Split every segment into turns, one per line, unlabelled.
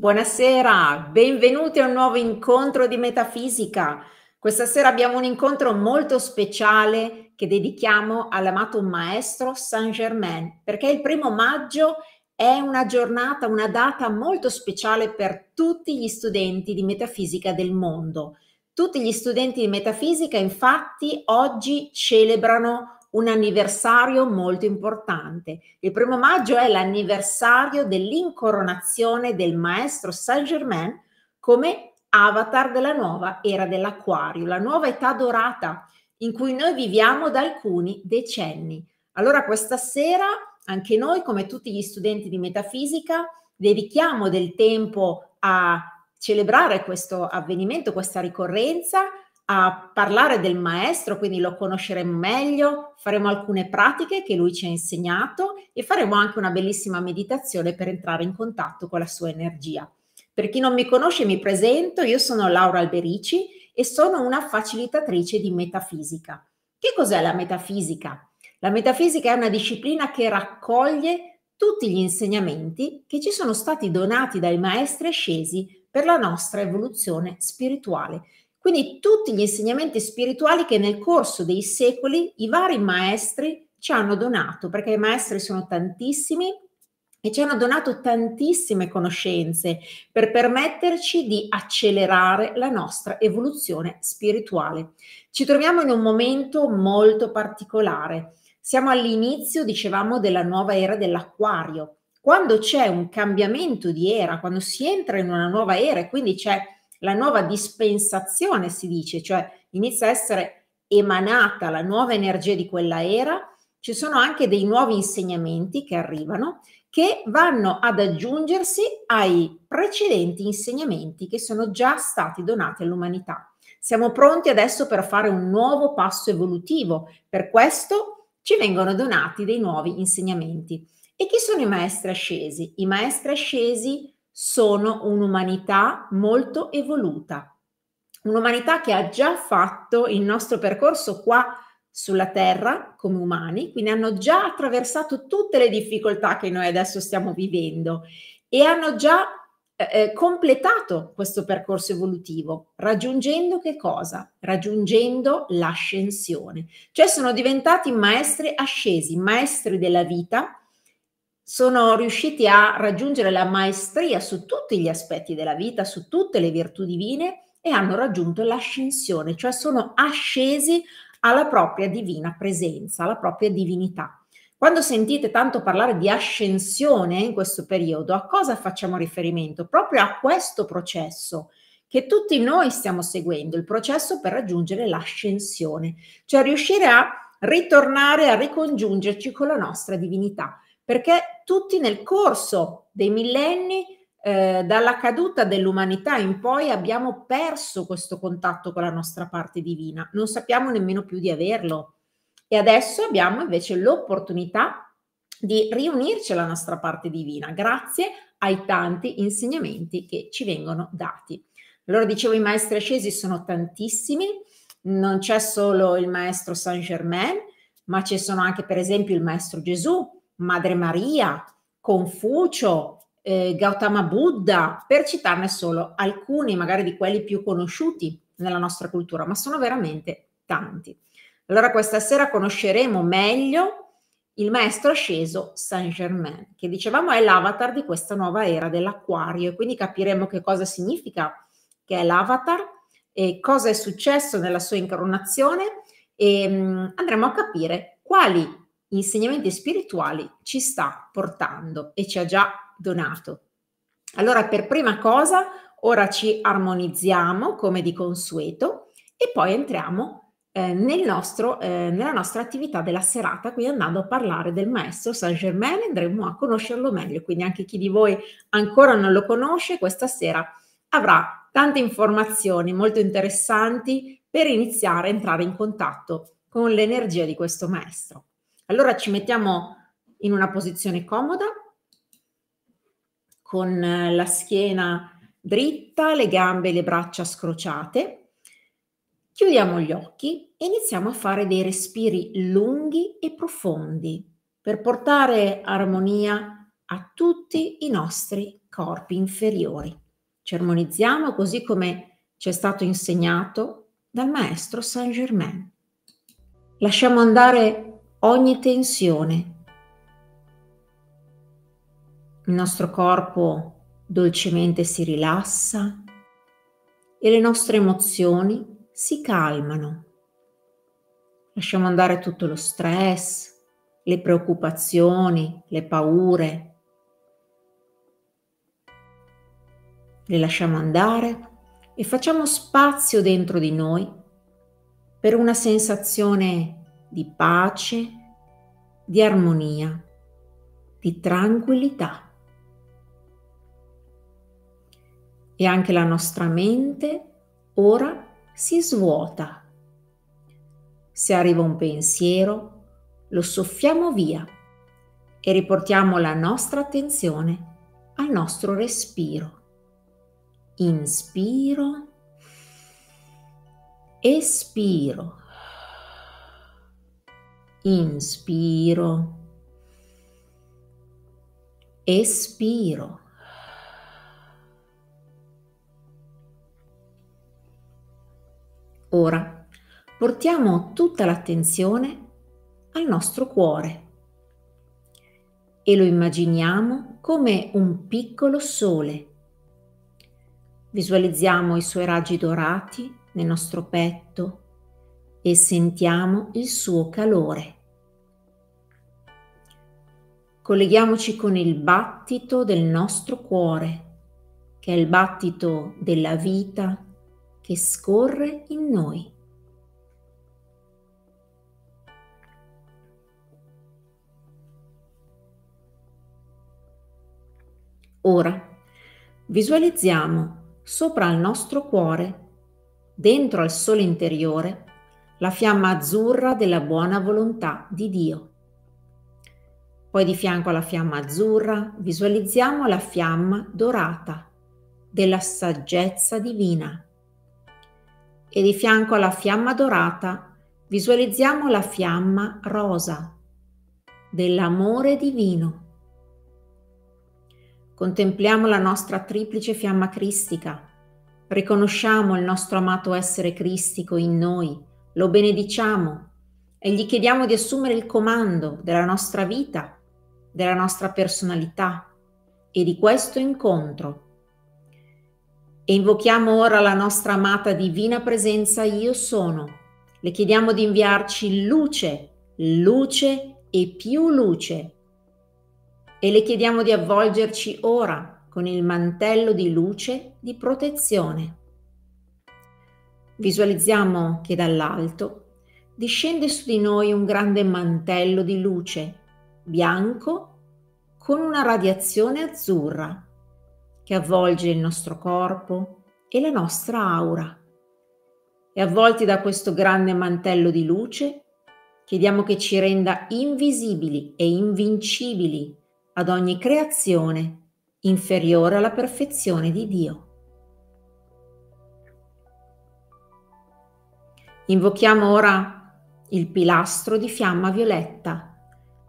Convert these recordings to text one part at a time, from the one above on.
Buonasera, benvenuti a un nuovo incontro di metafisica. Questa sera abbiamo un incontro molto speciale che dedichiamo all'amato maestro Saint Germain, perché il primo maggio è una giornata, una data molto speciale per tutti gli studenti di metafisica del mondo. Tutti gli studenti di metafisica infatti oggi celebrano un anniversario molto importante. Il primo maggio è l'anniversario dell'incoronazione del maestro Saint Germain come avatar della nuova era dell'acquario, la nuova età dorata in cui noi viviamo da alcuni decenni. Allora questa sera anche noi, come tutti gli studenti di metafisica, dedichiamo del tempo a celebrare questo avvenimento, questa ricorrenza a parlare del maestro, quindi lo conosceremo meglio, faremo alcune pratiche che lui ci ha insegnato e faremo anche una bellissima meditazione per entrare in contatto con la sua energia. Per chi non mi conosce mi presento, io sono Laura Alberici e sono una facilitatrice di metafisica. Che cos'è la metafisica? La metafisica è una disciplina che raccoglie tutti gli insegnamenti che ci sono stati donati dai maestri scesi per la nostra evoluzione spirituale quindi tutti gli insegnamenti spirituali che nel corso dei secoli i vari maestri ci hanno donato, perché i maestri sono tantissimi e ci hanno donato tantissime conoscenze per permetterci di accelerare la nostra evoluzione spirituale. Ci troviamo in un momento molto particolare. Siamo all'inizio, dicevamo, della nuova era dell'acquario. Quando c'è un cambiamento di era, quando si entra in una nuova era e quindi c'è la nuova dispensazione, si dice, cioè inizia a essere emanata la nuova energia di quella era, ci sono anche dei nuovi insegnamenti che arrivano che vanno ad aggiungersi ai precedenti insegnamenti che sono già stati donati all'umanità. Siamo pronti adesso per fare un nuovo passo evolutivo, per questo ci vengono donati dei nuovi insegnamenti. E chi sono i maestri ascesi? I maestri ascesi sono un'umanità molto evoluta, un'umanità che ha già fatto il nostro percorso qua sulla Terra come umani, quindi hanno già attraversato tutte le difficoltà che noi adesso stiamo vivendo e hanno già eh, eh completato questo percorso evolutivo, raggiungendo che cosa? Raggiungendo l'ascensione, cioè sono diventati maestri ascesi, maestri della vita sono riusciti a raggiungere la maestria su tutti gli aspetti della vita, su tutte le virtù divine e hanno raggiunto l'ascensione, cioè sono ascesi alla propria divina presenza, alla propria divinità. Quando sentite tanto parlare di ascensione in questo periodo, a cosa facciamo riferimento? Proprio a questo processo che tutti noi stiamo seguendo, il processo per raggiungere l'ascensione, cioè riuscire a ritornare a ricongiungerci con la nostra divinità, perché tutti nel corso dei millenni eh, dalla caduta dell'umanità in poi abbiamo perso questo contatto con la nostra parte divina, non sappiamo nemmeno più di averlo. E adesso abbiamo invece l'opportunità di riunirci alla nostra parte divina, grazie ai tanti insegnamenti che ci vengono dati. Allora dicevo, i maestri ascesi sono tantissimi, non c'è solo il maestro Saint Germain, ma ci sono anche per esempio il maestro Gesù, Madre Maria, Confucio, eh, Gautama Buddha, per citarne solo alcuni, magari di quelli più conosciuti nella nostra cultura, ma sono veramente tanti. Allora questa sera conosceremo meglio il maestro asceso Saint Germain, che dicevamo è l'avatar di questa nuova era dell'acquario e quindi capiremo che cosa significa che è l'avatar e cosa è successo nella sua incarnazione e mm, andremo a capire quali insegnamenti spirituali ci sta portando e ci ha già donato. Allora, per prima cosa, ora ci armonizziamo come di consueto e poi entriamo eh, nel nostro, eh, nella nostra attività della serata, quindi andando a parlare del maestro Saint Germain, andremo a conoscerlo meglio, quindi anche chi di voi ancora non lo conosce, questa sera avrà tante informazioni molto interessanti per iniziare a entrare in contatto con l'energia di questo maestro. Allora ci mettiamo in una posizione comoda, con eh, la schiena dritta, le gambe e le braccia scrociate. Chiudiamo gli occhi e iniziamo a fare dei respiri lunghi e profondi per portare armonia a tutti i nostri corpi inferiori. Ci armonizziamo così come ci è stato insegnato dal maestro Saint Germain. Lasciamo andare ogni tensione. Il nostro corpo dolcemente si rilassa e le nostre emozioni si calmano. Lasciamo andare tutto lo stress, le preoccupazioni, le paure. Le lasciamo andare e facciamo spazio dentro di noi per una sensazione di pace, di armonia, di tranquillità. E anche la nostra mente ora si svuota. Se arriva un pensiero, lo soffiamo via e riportiamo la nostra attenzione al nostro respiro. Inspiro, espiro inspiro, espiro. Ora portiamo tutta l'attenzione al nostro cuore e lo immaginiamo come un piccolo sole. Visualizziamo i suoi raggi dorati nel nostro petto, e sentiamo il suo calore. Colleghiamoci con il battito del nostro cuore, che è il battito della vita che scorre in noi. Ora visualizziamo sopra il nostro cuore, dentro al sole interiore, la fiamma azzurra della buona volontà di Dio. Poi di fianco alla fiamma azzurra visualizziamo la fiamma dorata della saggezza divina. E di fianco alla fiamma dorata visualizziamo la fiamma rosa dell'amore divino. Contempliamo la nostra triplice fiamma cristica, riconosciamo il nostro amato essere cristico in noi lo benediciamo e gli chiediamo di assumere il comando della nostra vita, della nostra personalità e di questo incontro. E invochiamo ora la nostra amata divina presenza Io sono. Le chiediamo di inviarci luce, luce e più luce. E le chiediamo di avvolgerci ora con il mantello di luce di protezione. Visualizziamo che dall'alto discende su di noi un grande mantello di luce bianco con una radiazione azzurra che avvolge il nostro corpo e la nostra aura. E avvolti da questo grande mantello di luce, chiediamo che ci renda invisibili e invincibili ad ogni creazione inferiore alla perfezione di Dio. Invochiamo ora il pilastro di fiamma violetta.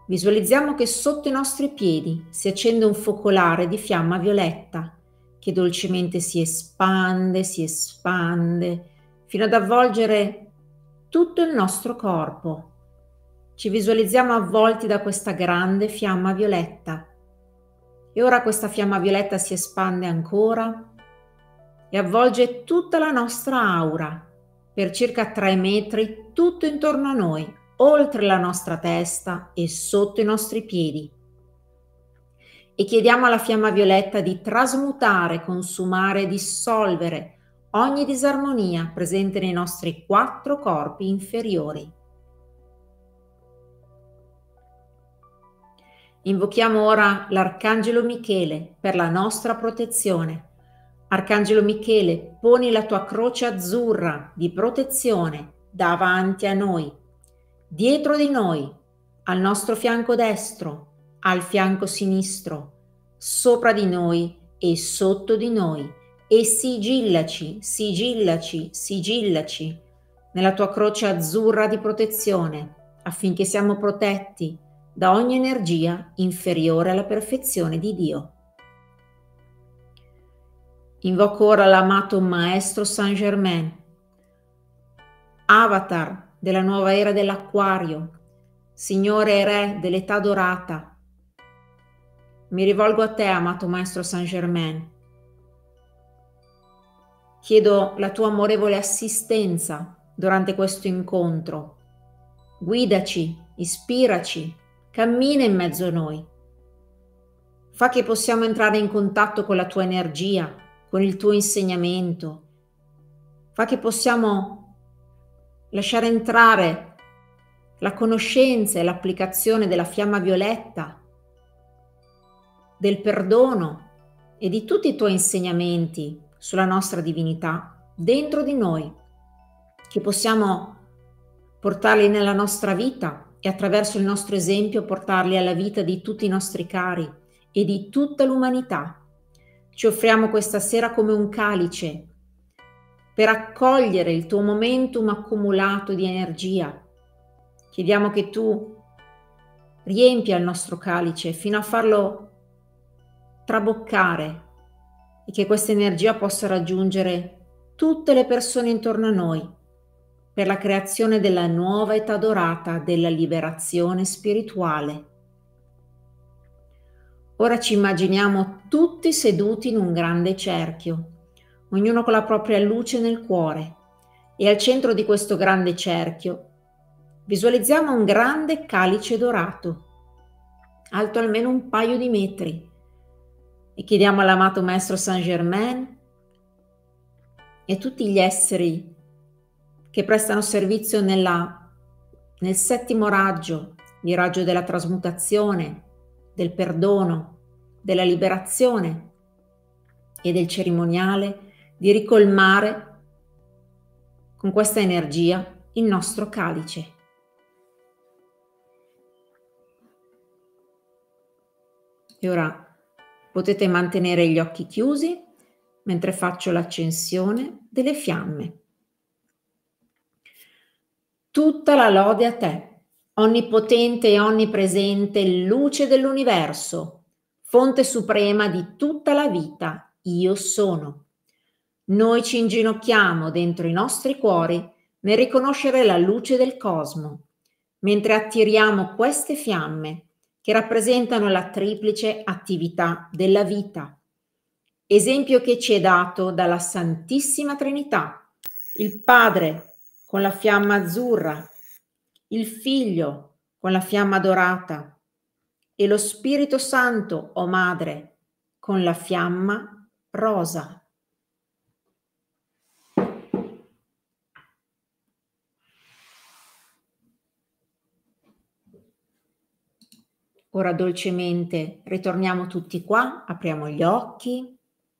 Visualizziamo che sotto i nostri piedi si accende un focolare di fiamma violetta che dolcemente si espande, si espande, fino ad avvolgere tutto il nostro corpo. Ci visualizziamo avvolti da questa grande fiamma violetta. E ora questa fiamma violetta si espande ancora e avvolge tutta la nostra aura, per circa 3 metri tutto intorno a noi, oltre la nostra testa e sotto i nostri piedi. E chiediamo alla fiamma violetta di trasmutare, consumare e dissolvere ogni disarmonia presente nei nostri quattro corpi inferiori. Invochiamo ora l'Arcangelo Michele per la nostra protezione. Arcangelo Michele, poni la tua croce azzurra di protezione davanti a noi, dietro di noi, al nostro fianco destro, al fianco sinistro, sopra di noi e sotto di noi, e sigillaci, sigillaci, sigillaci nella tua croce azzurra di protezione, affinché siamo protetti da ogni energia inferiore alla perfezione di Dio. Invoco ora l'amato Maestro Saint Germain, avatar della nuova era dell'Acquario, Signore e Re dell'età dorata. Mi rivolgo a te, amato Maestro Saint Germain. Chiedo la tua amorevole assistenza durante questo incontro. Guidaci, ispiraci, cammina in mezzo a noi. Fa che possiamo entrare in contatto con la tua energia, con il tuo insegnamento. Fa che possiamo lasciare entrare la conoscenza e l'applicazione della fiamma violetta, del perdono e di tutti i tuoi insegnamenti sulla nostra divinità dentro di noi, che possiamo portarli nella nostra vita e attraverso il nostro esempio portarli alla vita di tutti i nostri cari e di tutta l'umanità ci offriamo questa sera come un calice per accogliere il tuo momentum accumulato di energia. Chiediamo che tu riempia il nostro calice fino a farlo traboccare e che questa energia possa raggiungere tutte le persone intorno a noi per la creazione della nuova età dorata della liberazione spirituale. Ora ci immaginiamo tutti seduti in un grande cerchio, ognuno con la propria luce nel cuore. E al centro di questo grande cerchio visualizziamo un grande calice dorato, alto almeno un paio di metri. E chiediamo all'amato Maestro Saint Germain e a tutti gli esseri che prestano servizio nella, nel settimo raggio, il raggio della trasmutazione, del perdono, della liberazione e del cerimoniale di ricolmare con questa energia il nostro calice. E ora potete mantenere gli occhi chiusi mentre faccio l'accensione delle fiamme. Tutta la lode a te onnipotente e onnipresente, luce dell'universo, fonte suprema di tutta la vita, io sono. Noi ci inginocchiamo dentro i nostri cuori nel riconoscere la luce del cosmo, mentre attiriamo queste fiamme che rappresentano la triplice attività della vita. Esempio che ci è dato dalla Santissima Trinità, il Padre con la fiamma azzurra il Figlio con la fiamma dorata e lo Spirito Santo, o Madre, con la fiamma rosa. Ora dolcemente ritorniamo tutti qua, apriamo gli occhi,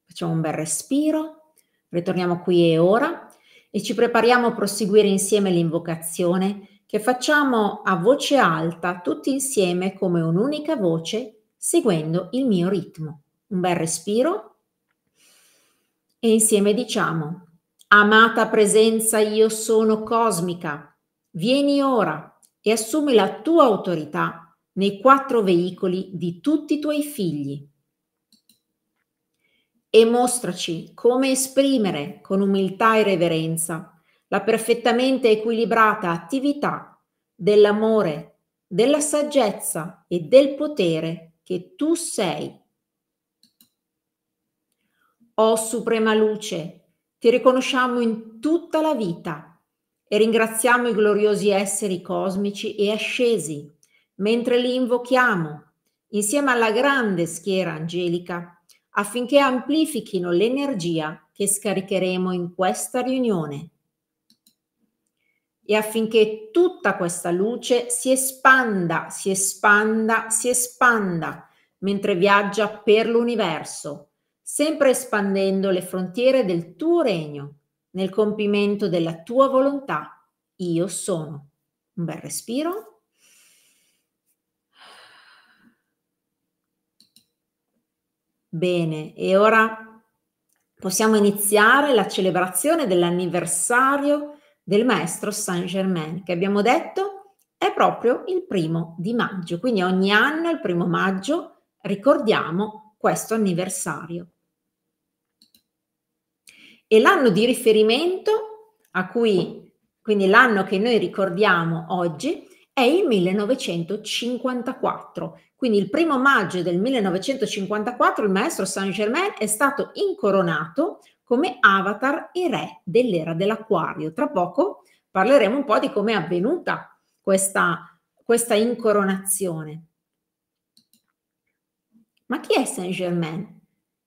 facciamo un bel respiro, ritorniamo qui e ora e ci prepariamo a proseguire insieme l'invocazione che facciamo a voce alta tutti insieme come un'unica voce seguendo il mio ritmo. Un bel respiro e insieme diciamo, amata presenza io sono cosmica, vieni ora e assumi la tua autorità nei quattro veicoli di tutti i tuoi figli e mostraci come esprimere con umiltà e reverenza la perfettamente equilibrata attività dell'amore, della saggezza e del potere che tu sei. O oh, Suprema Luce, ti riconosciamo in tutta la vita e ringraziamo i gloriosi esseri cosmici e ascesi, mentre li invochiamo insieme alla grande schiera angelica affinché amplifichino l'energia che scaricheremo in questa riunione e affinché tutta questa luce si espanda, si espanda, si espanda mentre viaggia per l'universo, sempre espandendo le frontiere del tuo regno nel compimento della tua volontà. Io sono. Un bel respiro. Bene, e ora possiamo iniziare la celebrazione dell'anniversario del maestro Saint Germain, che abbiamo detto è proprio il primo di maggio. Quindi ogni anno, il primo maggio, ricordiamo questo anniversario. E l'anno di riferimento a cui, quindi l'anno che noi ricordiamo oggi, è il 1954. Quindi il primo maggio del 1954 il maestro Saint Germain è stato incoronato come avatar e re dell'era dell'acquario. Tra poco parleremo un po' di come è avvenuta questa, questa incoronazione. Ma chi è Saint Germain?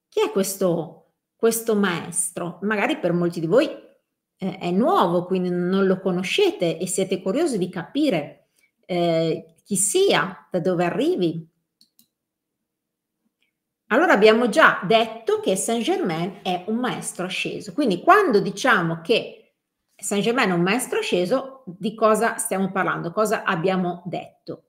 Chi è questo, questo maestro? Magari per molti di voi eh, è nuovo, quindi non lo conoscete e siete curiosi di capire eh, chi sia, da dove arrivi, allora abbiamo già detto che Saint Germain è un maestro asceso. Quindi quando diciamo che Saint Germain è un maestro asceso, di cosa stiamo parlando? Cosa abbiamo detto?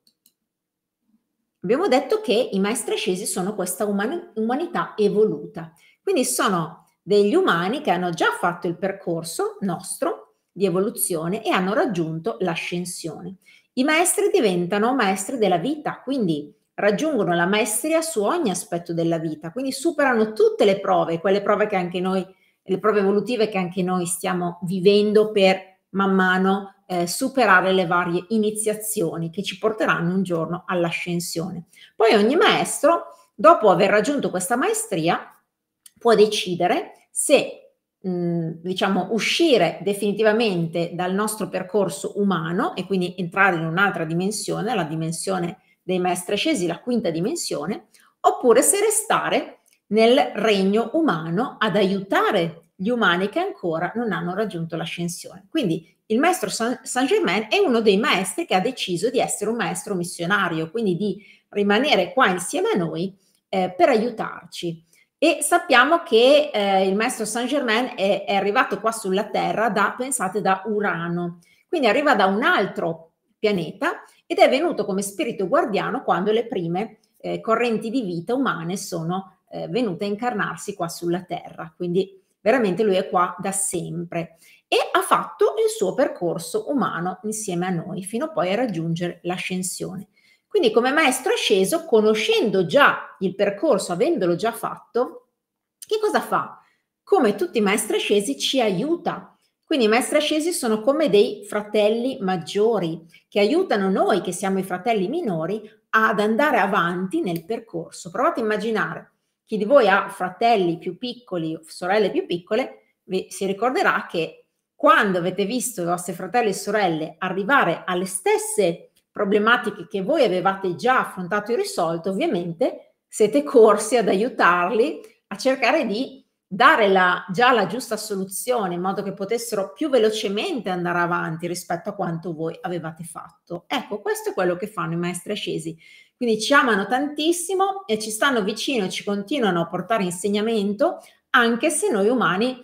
Abbiamo detto che i maestri ascesi sono questa umanità evoluta. Quindi sono degli umani che hanno già fatto il percorso nostro di evoluzione e hanno raggiunto l'ascensione. I maestri diventano maestri della vita, quindi raggiungono la maestria su ogni aspetto della vita, quindi superano tutte le prove, quelle prove che anche noi, le prove evolutive che anche noi stiamo vivendo per man mano eh, superare le varie iniziazioni che ci porteranno un giorno all'ascensione. Poi ogni maestro, dopo aver raggiunto questa maestria, può decidere se mm, diciamo uscire definitivamente dal nostro percorso umano e quindi entrare in un'altra dimensione, la dimensione dei maestri scesi, la quinta dimensione, oppure se restare nel regno umano ad aiutare gli umani che ancora non hanno raggiunto l'ascensione. Quindi il maestro Saint Germain è uno dei maestri che ha deciso di essere un maestro missionario, quindi di rimanere qua insieme a noi eh, per aiutarci. E sappiamo che eh, il maestro Saint Germain è, è, arrivato qua sulla Terra da, pensate, da Urano, quindi arriva da un altro pianeta ed è venuto come spirito guardiano quando le prime eh, correnti di vita umane sono eh, venute a incarnarsi qua sulla Terra. Quindi veramente lui è qua da sempre e ha fatto il suo percorso umano insieme a noi fino poi a raggiungere l'ascensione. Quindi come maestro asceso, conoscendo già il percorso, avendolo già fatto, che cosa fa? Come tutti i maestri ascesi ci aiuta quindi i maestri ascesi sono come dei fratelli maggiori che aiutano noi che siamo i fratelli minori ad andare avanti nel percorso. Provate a immaginare chi di voi ha fratelli più piccoli o sorelle più piccole, si ricorderà che quando avete visto i vostri fratelli e sorelle arrivare alle stesse problematiche che voi avevate già affrontato e risolto, ovviamente siete corsi ad aiutarli a cercare di dare la, già la giusta soluzione in modo che potessero più velocemente andare avanti rispetto a quanto voi avevate fatto. Ecco, questo è quello che fanno i maestri ascesi. Quindi ci amano tantissimo e ci stanno vicino, e ci continuano a portare insegnamento, anche se noi umani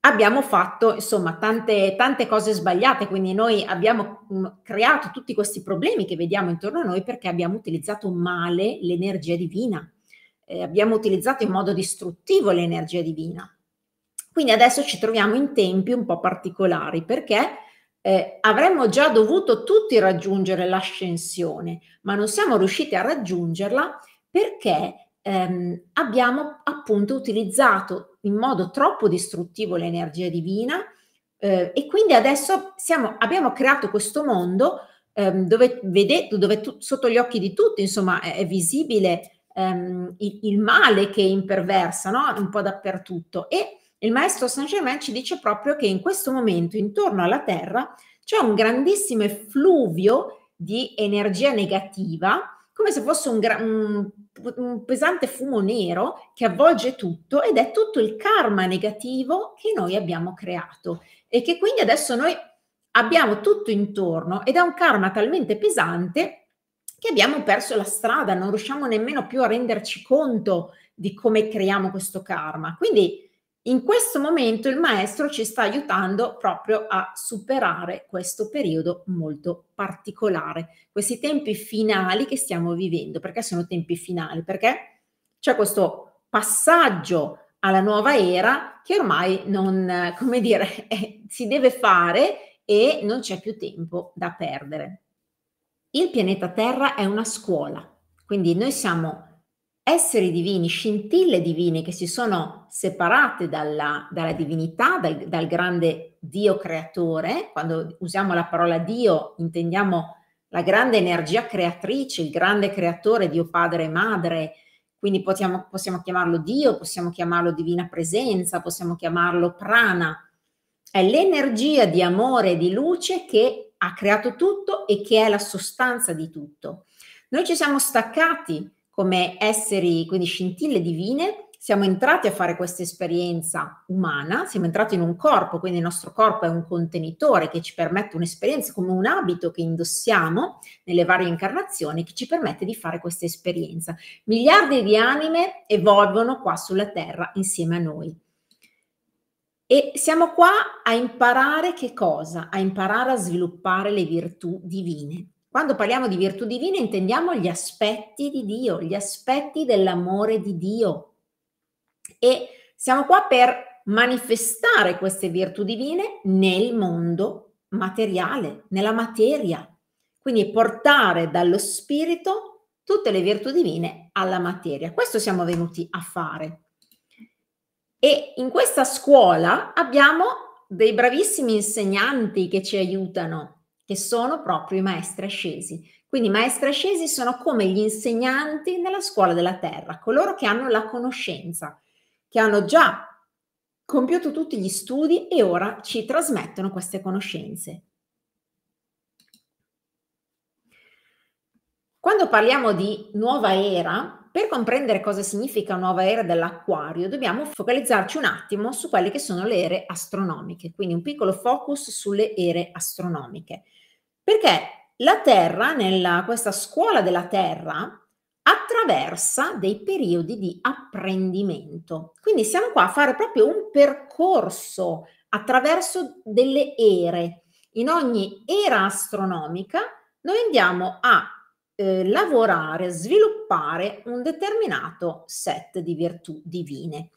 abbiamo fatto insomma tante, tante cose sbagliate, quindi noi abbiamo mm, creato tutti questi problemi che vediamo intorno a noi perché abbiamo utilizzato male l'energia divina eh, abbiamo utilizzato in modo distruttivo l'energia divina. Quindi adesso ci troviamo in tempi un po' particolari perché eh, avremmo già dovuto tutti raggiungere l'ascensione, ma non siamo riusciti a raggiungerla perché ehm, abbiamo appunto utilizzato in modo troppo distruttivo l'energia divina eh, e quindi adesso siamo, abbiamo creato questo mondo ehm, dove, vedete, dove tu, sotto gli occhi di tutti, insomma, è, è visibile ehm, il, il, male che imperversa no? un po' dappertutto. E il maestro Saint Germain ci dice proprio che in questo momento intorno alla Terra c'è un grandissimo effluvio di energia negativa, come se fosse un, un, un, pesante fumo nero che avvolge tutto ed è tutto il karma negativo che noi abbiamo creato e che quindi adesso noi abbiamo tutto intorno ed è un karma talmente pesante che abbiamo perso la strada, non riusciamo nemmeno più a renderci conto di come creiamo questo karma. Quindi in questo momento il maestro ci sta aiutando proprio a superare questo periodo molto particolare, questi tempi finali che stiamo vivendo. Perché sono tempi finali? Perché c'è questo passaggio alla nuova era che ormai non, come dire, si deve fare e non c'è più tempo da perdere il pianeta Terra è una scuola, quindi noi siamo esseri divini, scintille divine che si sono separate dalla, dalla divinità, dal, dal, grande Dio creatore. Quando usiamo la parola Dio intendiamo la grande energia creatrice, il grande creatore, Dio padre e madre. Quindi possiamo, possiamo chiamarlo Dio, possiamo chiamarlo divina presenza, possiamo chiamarlo prana. È l'energia di amore e di luce che ha creato tutto e che è la sostanza di tutto. Noi ci siamo staccati come esseri, quindi scintille divine, siamo entrati a fare questa esperienza umana, siamo entrati in un corpo, quindi il nostro corpo è un contenitore che ci permette un'esperienza come un abito che indossiamo nelle varie incarnazioni che ci permette di fare questa esperienza. Miliardi di anime evolvono qua sulla Terra insieme a noi. E siamo qua a imparare che cosa? A imparare a sviluppare le virtù divine. Quando parliamo di virtù divine intendiamo gli aspetti di Dio, gli aspetti dell'amore di Dio. E siamo qua per manifestare queste virtù divine nel mondo materiale, nella materia. Quindi portare dallo spirito tutte le virtù divine alla materia. Questo siamo venuti a fare. E in questa scuola abbiamo dei bravissimi insegnanti che ci aiutano, che sono proprio i maestri ascesi. Quindi i maestri ascesi sono come gli insegnanti nella scuola della terra, coloro che hanno la conoscenza, che hanno già compiuto tutti gli studi e ora ci trasmettono queste conoscenze. Quando parliamo di nuova era, per comprendere cosa significa nuova era dell'acquario, dobbiamo focalizzarci un attimo su quelle che sono le ere astronomiche, quindi un piccolo focus sulle ere astronomiche. Perché la Terra, nella, questa scuola della Terra, attraversa dei periodi di apprendimento. Quindi siamo qua a fare proprio un percorso attraverso delle ere. In ogni era astronomica noi andiamo a eh, lavorare, sviluppare sviluppare un determinato set di virtù divine.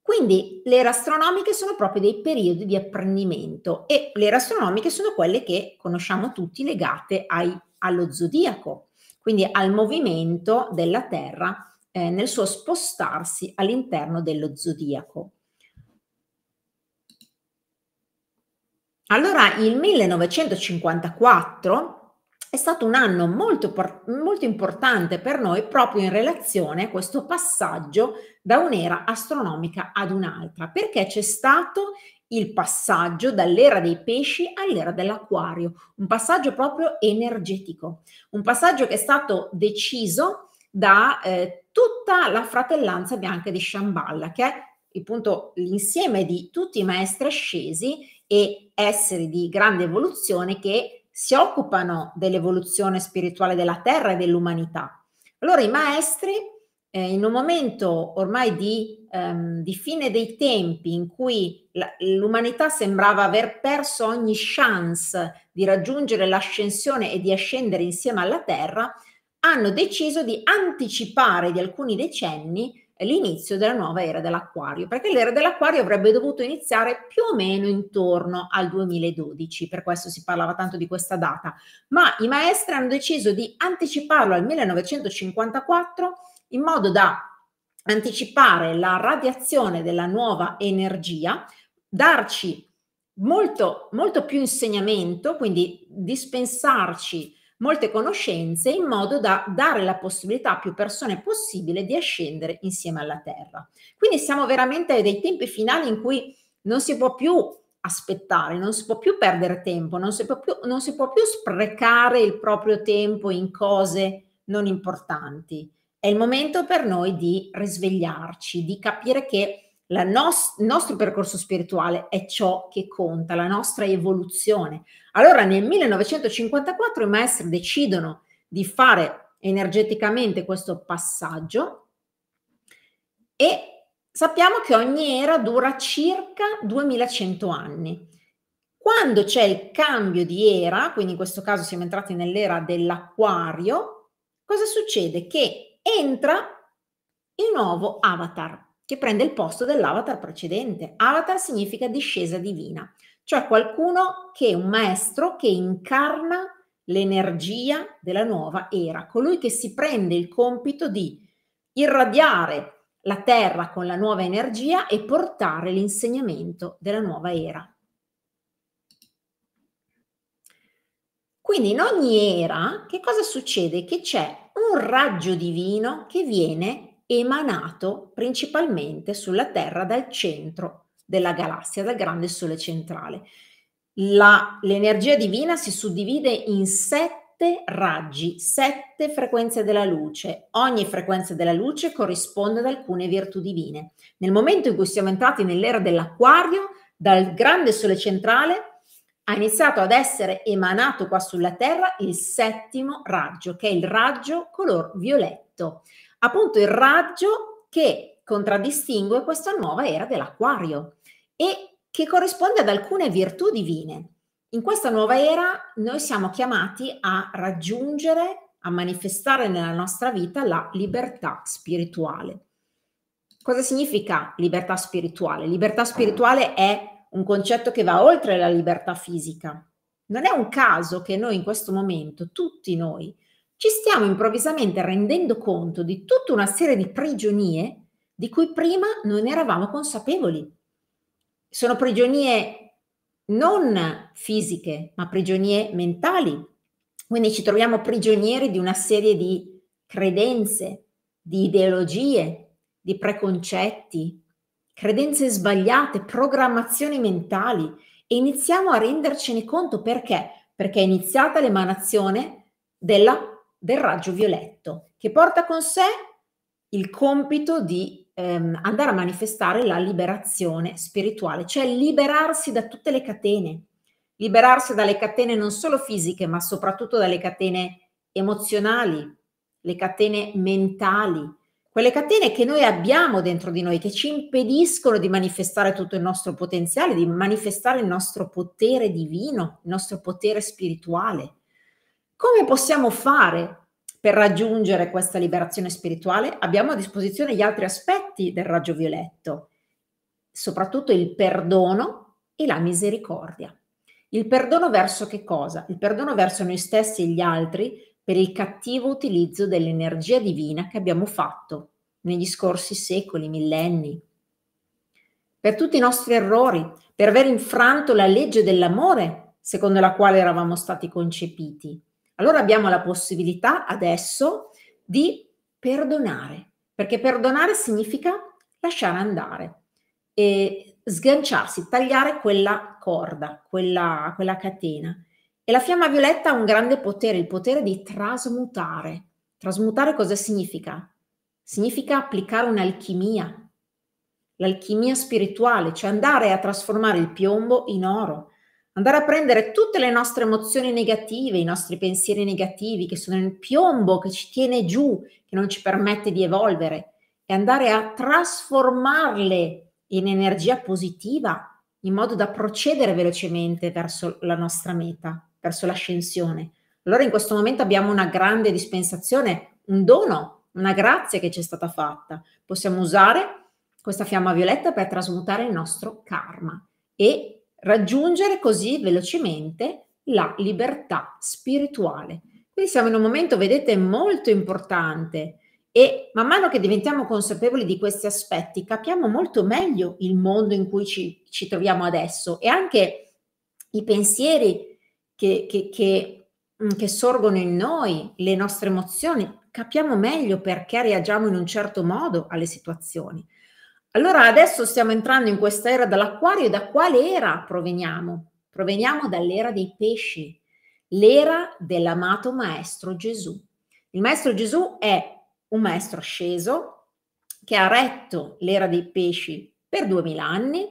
Quindi le ere astronomiche sono proprio dei periodi di apprendimento e le ere astronomiche sono quelle che conosciamo tutti legate ai, allo zodiaco, quindi al movimento della Terra eh, nel suo spostarsi all'interno dello zodiaco. Allora, il 1954 è stato un anno molto, molto importante per noi proprio in relazione a questo passaggio da un'era astronomica ad un'altra, perché c'è stato il passaggio dall'era dei pesci all'era dell'acquario, un passaggio proprio energetico, un passaggio che è stato deciso da eh, tutta la fratellanza bianca di Shambhala, che è appunto l'insieme di tutti i maestri ascesi e esseri di grande evoluzione che si occupano dell'evoluzione spirituale della terra e dell'umanità. Allora i maestri, eh, in un momento ormai di, ehm, di fine dei tempi in cui la, l'umanità sembrava aver perso ogni chance di raggiungere l'ascensione e di ascendere insieme alla terra, hanno deciso di anticipare di alcuni decenni l'inizio della nuova era dell'acquario, perché l'era dell'acquario avrebbe dovuto iniziare più o meno intorno al 2012, per questo si parlava tanto di questa data, ma i maestri hanno deciso di anticiparlo al 1954 in modo da anticipare la radiazione della nuova energia, darci molto, molto più insegnamento, quindi dispensarci molte conoscenze in modo da dare la possibilità a più persone possibile di ascendere insieme alla Terra. Quindi siamo veramente dei tempi finali in cui non si può più aspettare, non si può più perdere tempo, non si può più, non si può più sprecare il proprio tempo in cose non importanti. È il momento per noi di risvegliarci, di capire che nos- il nostro percorso spirituale è ciò che conta, la nostra evoluzione. Allora nel 1954 i maestri decidono di fare energeticamente questo passaggio e sappiamo che ogni era dura circa 2100 anni. Quando c'è il cambio di era, quindi in questo caso siamo entrati nell'era dell'acquario, cosa succede? Che entra il nuovo avatar, che prende il posto dell'avatar precedente. Avatar significa discesa divina, cioè qualcuno che è un maestro che incarna l'energia della nuova era, colui che si prende il compito di irradiare la terra con la nuova energia e portare l'insegnamento della nuova era. Quindi in ogni era che cosa succede? Che c'è un raggio divino che viene emanato principalmente sulla Terra dal centro della galassia, dal grande Sole centrale. La, l'energia divina si suddivide in sette raggi, sette frequenze della luce. Ogni frequenza della luce corrisponde ad alcune virtù divine. Nel momento in cui siamo entrati nell'era dell'acquario, dal grande Sole centrale ha iniziato ad essere emanato qua sulla Terra il settimo raggio, che è il raggio color violetto appunto il raggio che contraddistingue questa nuova era dell'acquario e che corrisponde ad alcune virtù divine. In questa nuova era noi siamo chiamati a raggiungere, a manifestare nella nostra vita la libertà spirituale. Cosa significa libertà spirituale? Libertà spirituale è un concetto che va oltre la libertà fisica. Non è un caso che noi in questo momento, tutti noi, ci stiamo improvvisamente rendendo conto di tutta una serie di prigionie di cui prima non eravamo consapevoli. Sono prigionie non fisiche, ma prigionie mentali. Quindi ci troviamo prigionieri di una serie di credenze, di ideologie, di preconcetti, credenze sbagliate, programmazioni mentali e iniziamo a rendercene conto perché? Perché è iniziata l'emanazione della del raggio violetto, che porta con sé il compito di ehm, andare a manifestare la liberazione spirituale, cioè liberarsi da tutte le catene, liberarsi dalle catene non solo fisiche, ma soprattutto dalle catene emozionali, le catene mentali, quelle catene che noi abbiamo dentro di noi, che ci impediscono di manifestare tutto il nostro potenziale, di manifestare il nostro potere divino, il nostro potere spirituale. Come possiamo fare per raggiungere questa liberazione spirituale? Abbiamo a disposizione gli altri aspetti del raggio violetto, soprattutto il perdono e la misericordia. Il perdono verso che cosa? Il perdono verso noi stessi e gli altri per il cattivo utilizzo dell'energia divina che abbiamo fatto negli scorsi secoli, millenni, per tutti i nostri errori, per aver infranto la legge dell'amore secondo la quale eravamo stati concepiti allora abbiamo la possibilità adesso di perdonare, perché perdonare significa lasciare andare e sganciarsi, tagliare quella corda, quella, quella catena. E la fiamma violetta ha un grande potere, il potere di trasmutare. Trasmutare cosa significa? Significa applicare un'alchimia, l'alchimia spirituale, cioè andare a trasformare il piombo in oro, andare a prendere tutte le nostre emozioni negative, i nostri pensieri negativi che sono il piombo che ci tiene giù, che non ci permette di evolvere, e andare a trasformarle in energia positiva in modo da procedere velocemente verso la nostra meta, verso l'ascensione. Allora in questo momento abbiamo una grande dispensazione, un dono, una grazia che ci è stata fatta. Possiamo usare questa fiamma violetta per trasmutare il nostro karma e raggiungere così velocemente la libertà spirituale. Quindi siamo in un momento, vedete, molto importante e man mano che diventiamo consapevoli di questi aspetti capiamo molto meglio il mondo in cui ci, ci troviamo adesso e anche i pensieri che, che, che, mm, che sorgono in noi, le nostre emozioni, capiamo meglio perché reagiamo in un certo modo alle situazioni. Allora adesso stiamo entrando in questa era dell'acquario da quale era proveniamo? Proveniamo dall'era dei pesci, l'era dell'amato Maestro Gesù. Il Maestro Gesù è un maestro asceso che ha retto l'era dei pesci per duemila anni,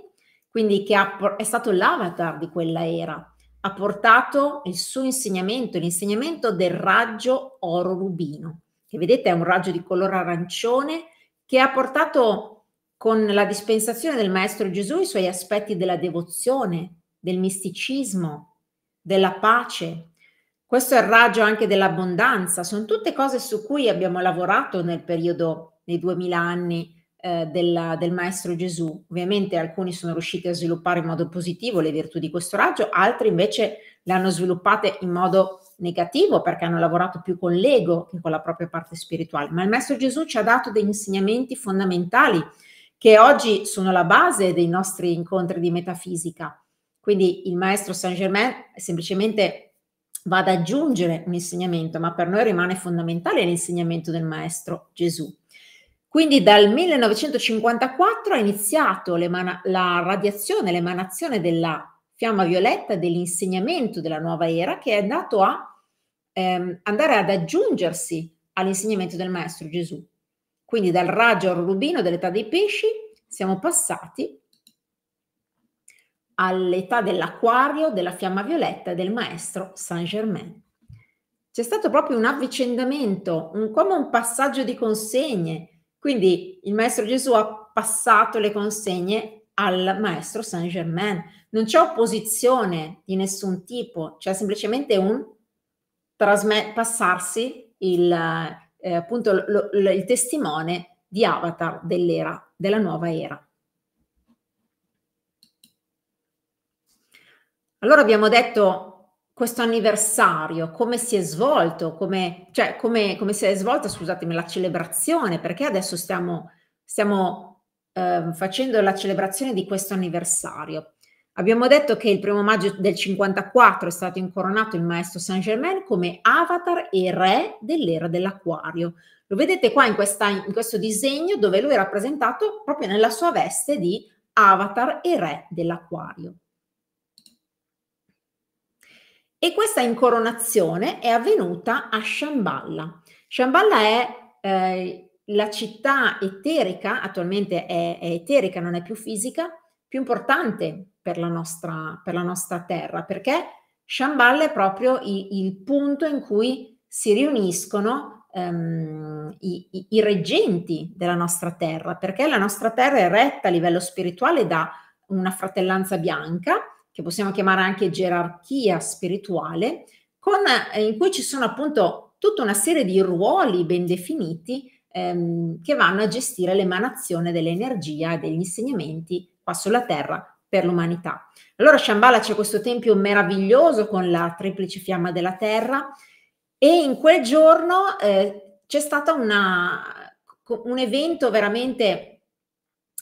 quindi che è stato l'avatar di quella era, ha portato il suo insegnamento, l'insegnamento del raggio oro-rubino, che vedete è un raggio di colore arancione che ha portato con la dispensazione del Maestro Gesù i suoi aspetti della devozione, del misticismo, della pace. Questo è il raggio anche dell'abbondanza, sono tutte cose su cui abbiamo lavorato nel periodo dei duemila anni eh, della, del Maestro Gesù. Ovviamente alcuni sono riusciti a sviluppare in modo positivo le virtù di questo raggio, altri invece le hanno sviluppate in modo negativo perché hanno lavorato più con l'ego che con la propria parte spirituale. Ma il Maestro Gesù ci ha dato degli insegnamenti fondamentali che oggi sono la base dei nostri incontri di metafisica. Quindi il maestro Saint Germain semplicemente va ad aggiungere un insegnamento, ma per noi rimane fondamentale l'insegnamento del maestro Gesù. Quindi dal 1954 ha iniziato la radiazione, l'emanazione della fiamma violetta dell'insegnamento della nuova era che è andato a ehm, andare ad aggiungersi all'insegnamento del maestro Gesù. Quindi dal raggio al rubino dell'età dei pesci siamo passati all'età dell'acquario, della fiamma violetta e del maestro Saint Germain. C'è stato proprio un avvicendamento, un, come un passaggio di consegne. Quindi il maestro Gesù ha passato le consegne al maestro Saint Germain. Non c'è opposizione di nessun tipo, c'è semplicemente un trasme- passarsi il, eh, appunto lo, lo, il testimone di avatar dell'era, della nuova era. Allora abbiamo detto questo anniversario, come si è svolto, come, cioè come, come si è svolta, scusatemi, la celebrazione, perché adesso stiamo, stiamo eh, facendo la celebrazione di questo anniversario. Abbiamo detto che il primo maggio del 54 è stato incoronato il maestro Saint Germain come avatar e re dell'era dell'acquario. Lo vedete qua in, questa, in, questo disegno dove lui è rappresentato proprio nella sua veste di avatar e re dell'acquario. E questa incoronazione è avvenuta a Shambhala. Shambhala è eh, la città eterica, attualmente è, è eterica, non è più fisica, più importante per la nostra, per la nostra terra, perché Shambhala è proprio i, il punto in cui si riuniscono ehm, i, i, i reggenti della nostra terra, perché la nostra terra è retta a livello spirituale da una fratellanza bianca, che possiamo chiamare anche gerarchia spirituale, con, eh, in cui ci sono appunto tutta una serie di ruoli ben definiti ehm, che vanno a gestire l'emanazione dell'energia e degli insegnamenti qua sulla Terra per l'umanità. Allora Shambhala c'è questo tempio meraviglioso con la triplice fiamma della terra e in quel giorno eh, c'è stato una, un evento veramente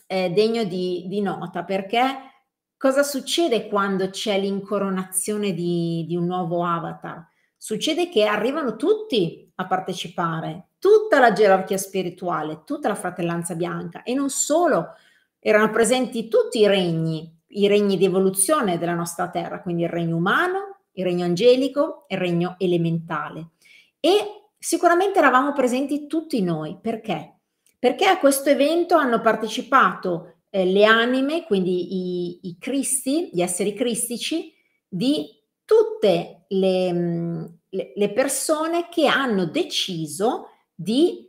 eh, degno di, di, nota perché cosa succede quando c'è l'incoronazione di, di un nuovo avatar? Succede che arrivano tutti a partecipare, tutta la gerarchia spirituale, tutta la fratellanza bianca e non solo, erano presenti tutti i regni i regni di evoluzione della nostra terra, quindi il regno umano, il regno angelico e il regno elementale. E sicuramente eravamo presenti tutti noi, perché? Perché a questo evento hanno partecipato eh, le anime, quindi i, i, cristi, gli esseri cristici, di tutte le, mm, le persone che hanno deciso di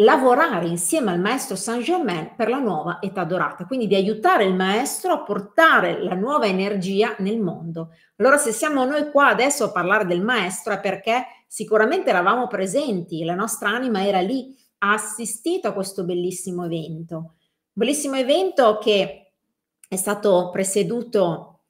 lavorare insieme al maestro Saint Germain per la nuova età dorata, quindi di aiutare il maestro a portare la nuova energia nel mondo. Allora se siamo noi qua adesso a parlare del maestro è perché sicuramente eravamo presenti, la nostra anima era lì, ha assistito a questo bellissimo evento. bellissimo evento che è stato presieduto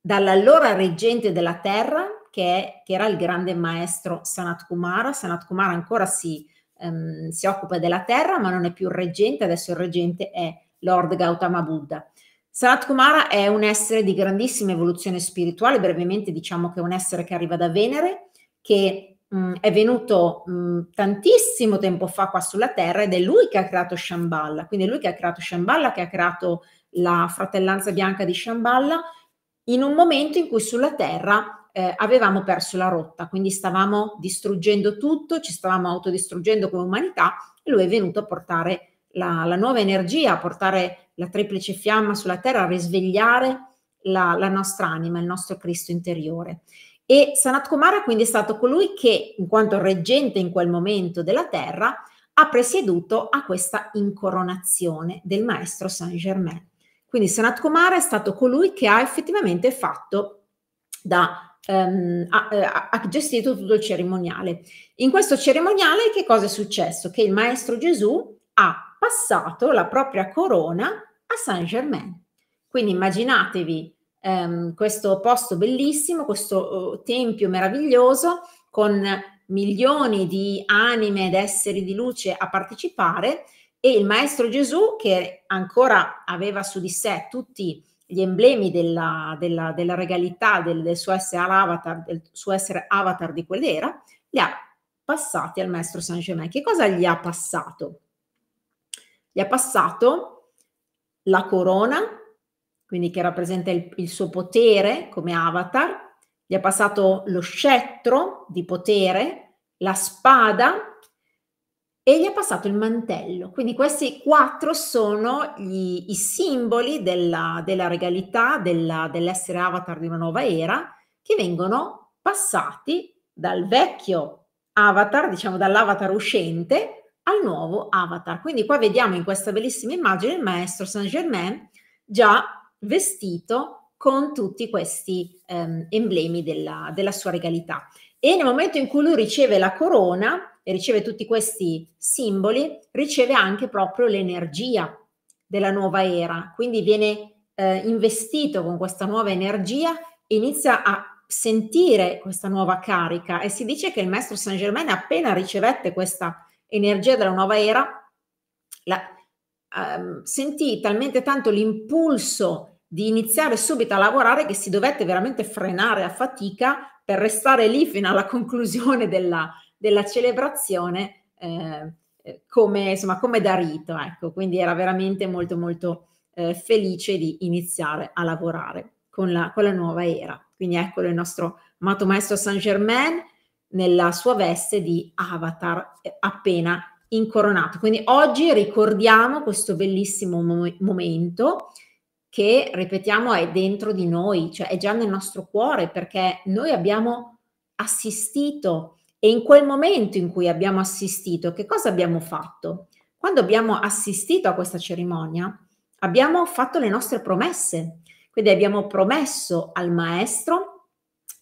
dall'allora reggente della terra, che, è, che era il grande maestro Sanat Kumara. Sanat Kumara ancora si ehm, si occupa della terra ma non è più il reggente, adesso il reggente è Lord Gautama Buddha. Sanat Kumara è un essere di grandissima evoluzione spirituale, brevemente diciamo che è un essere che arriva da Venere, che mh, mm, è venuto mh, mm, tantissimo tempo fa qua sulla Terra ed è lui che ha creato Shambhala, quindi è lui che ha creato Shambhala, che ha creato la fratellanza bianca di Shambhala, in un momento in cui sulla Terra eh, avevamo perso la rotta, quindi stavamo distruggendo tutto, ci stavamo autodistruggendo come umanità e lui è venuto a portare la, la nuova energia, a portare la triplice fiamma sulla terra, a risvegliare la, la nostra anima, il nostro Cristo interiore. E Sanat Kumara quindi è stato colui che, in quanto reggente in quel momento della terra, ha presieduto a questa incoronazione del maestro Saint Germain. Quindi Sanat Kumara è stato colui che ha effettivamente fatto da Ehm, eh, ha, ha gestito tutto il cerimoniale. In questo cerimoniale che cosa è successo? Che il Maestro Gesù ha passato la propria corona a Saint Germain. Quindi immaginatevi ehm, questo posto bellissimo, questo eh, tempio meraviglioso con milioni di anime ed esseri di luce a partecipare e il Maestro Gesù che ancora aveva su di sé tutti gli emblemi della, della, della regalità, del, del, suo essere avatar, del suo essere avatar di quell'era, li ha passati al maestro Saint Germain. Che cosa gli ha passato? Gli ha passato la corona, quindi che rappresenta il, il suo potere come avatar, gli ha passato lo scettro di potere, la spada e gli ha passato il mantello. Quindi questi quattro sono gli, i simboli della, della regalità, della, dell'essere avatar di una nuova era, che vengono passati dal vecchio avatar, diciamo dall'avatar uscente, al nuovo avatar. Quindi qua vediamo in questa bellissima immagine il maestro Saint Germain già vestito con tutti questi ehm, emblemi della, della sua regalità. E nel momento in cui lui riceve la corona, e riceve tutti questi simboli, riceve anche proprio l'energia della nuova era, quindi viene eh, investito con questa nuova energia e inizia a sentire questa nuova carica e si dice che il maestro Saint Germain appena ricevette questa energia della nuova era, la, ehm, sentì talmente tanto l'impulso di iniziare subito a lavorare che si dovette veramente frenare a fatica per restare lì fino alla conclusione della, della celebrazione eh, eh, come, insomma, come da rito, ecco, quindi era veramente molto molto eh, felice di iniziare a lavorare con la, con la nuova era. Quindi eccolo il nostro amato maestro Saint Germain nella sua veste di avatar eh, appena incoronato. Quindi oggi ricordiamo questo bellissimo mom- momento che, ripetiamo, è dentro di noi, cioè è già nel nostro cuore perché noi abbiamo assistito e in quel momento in cui abbiamo assistito, che cosa abbiamo fatto? Quando abbiamo assistito a questa cerimonia, abbiamo fatto le nostre promesse. Quindi abbiamo promesso al maestro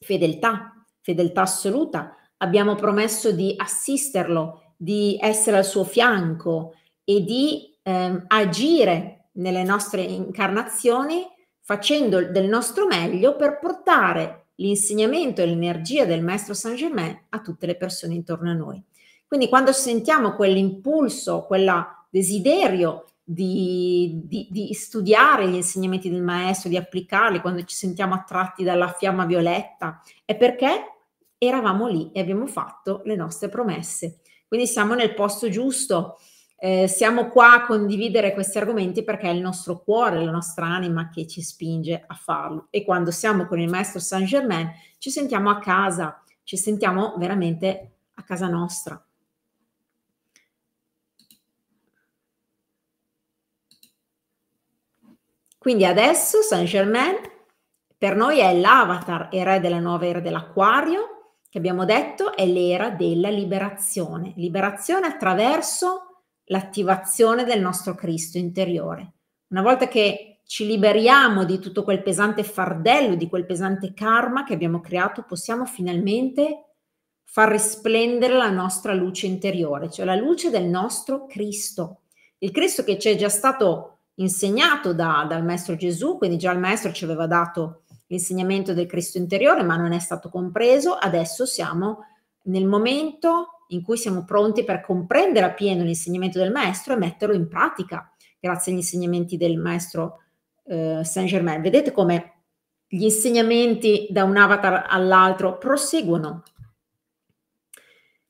fedeltà, fedeltà assoluta. Abbiamo promesso di assisterlo, di essere al suo fianco e di ehm, agire nelle nostre incarnazioni facendo del nostro meglio per portare l'insegnamento e l'energia del maestro Saint Germain a tutte le persone intorno a noi. Quindi quando sentiamo quell'impulso, quel desiderio di, di, di, studiare gli insegnamenti del maestro, di applicarli, quando ci sentiamo attratti dalla fiamma violetta, è perché eravamo lì e abbiamo fatto le nostre promesse. Quindi siamo nel posto giusto, eh, siamo qua a condividere questi argomenti perché è il nostro cuore, la nostra anima che ci spinge a farlo. E quando siamo con il maestro Saint Germain ci sentiamo a casa, ci sentiamo veramente a casa nostra. Quindi adesso Saint Germain per noi è l'avatar e re della nuova era dell'acquario, che abbiamo detto è l'era della liberazione, liberazione attraverso l'attivazione del nostro Cristo interiore. Una volta che ci liberiamo di tutto quel pesante fardello, di quel pesante karma che abbiamo creato, possiamo finalmente far risplendere la nostra luce interiore, cioè la luce del nostro Cristo. Il Cristo che ci è già stato insegnato da, dal Maestro Gesù, quindi già il Maestro ci aveva dato l'insegnamento del Cristo interiore, ma non è stato compreso. Adesso siamo nel momento in cui siamo pronti per comprendere appieno l'insegnamento del maestro e metterlo in pratica grazie agli insegnamenti del maestro eh, Saint Germain. Vedete come gli insegnamenti da un avatar all'altro proseguono.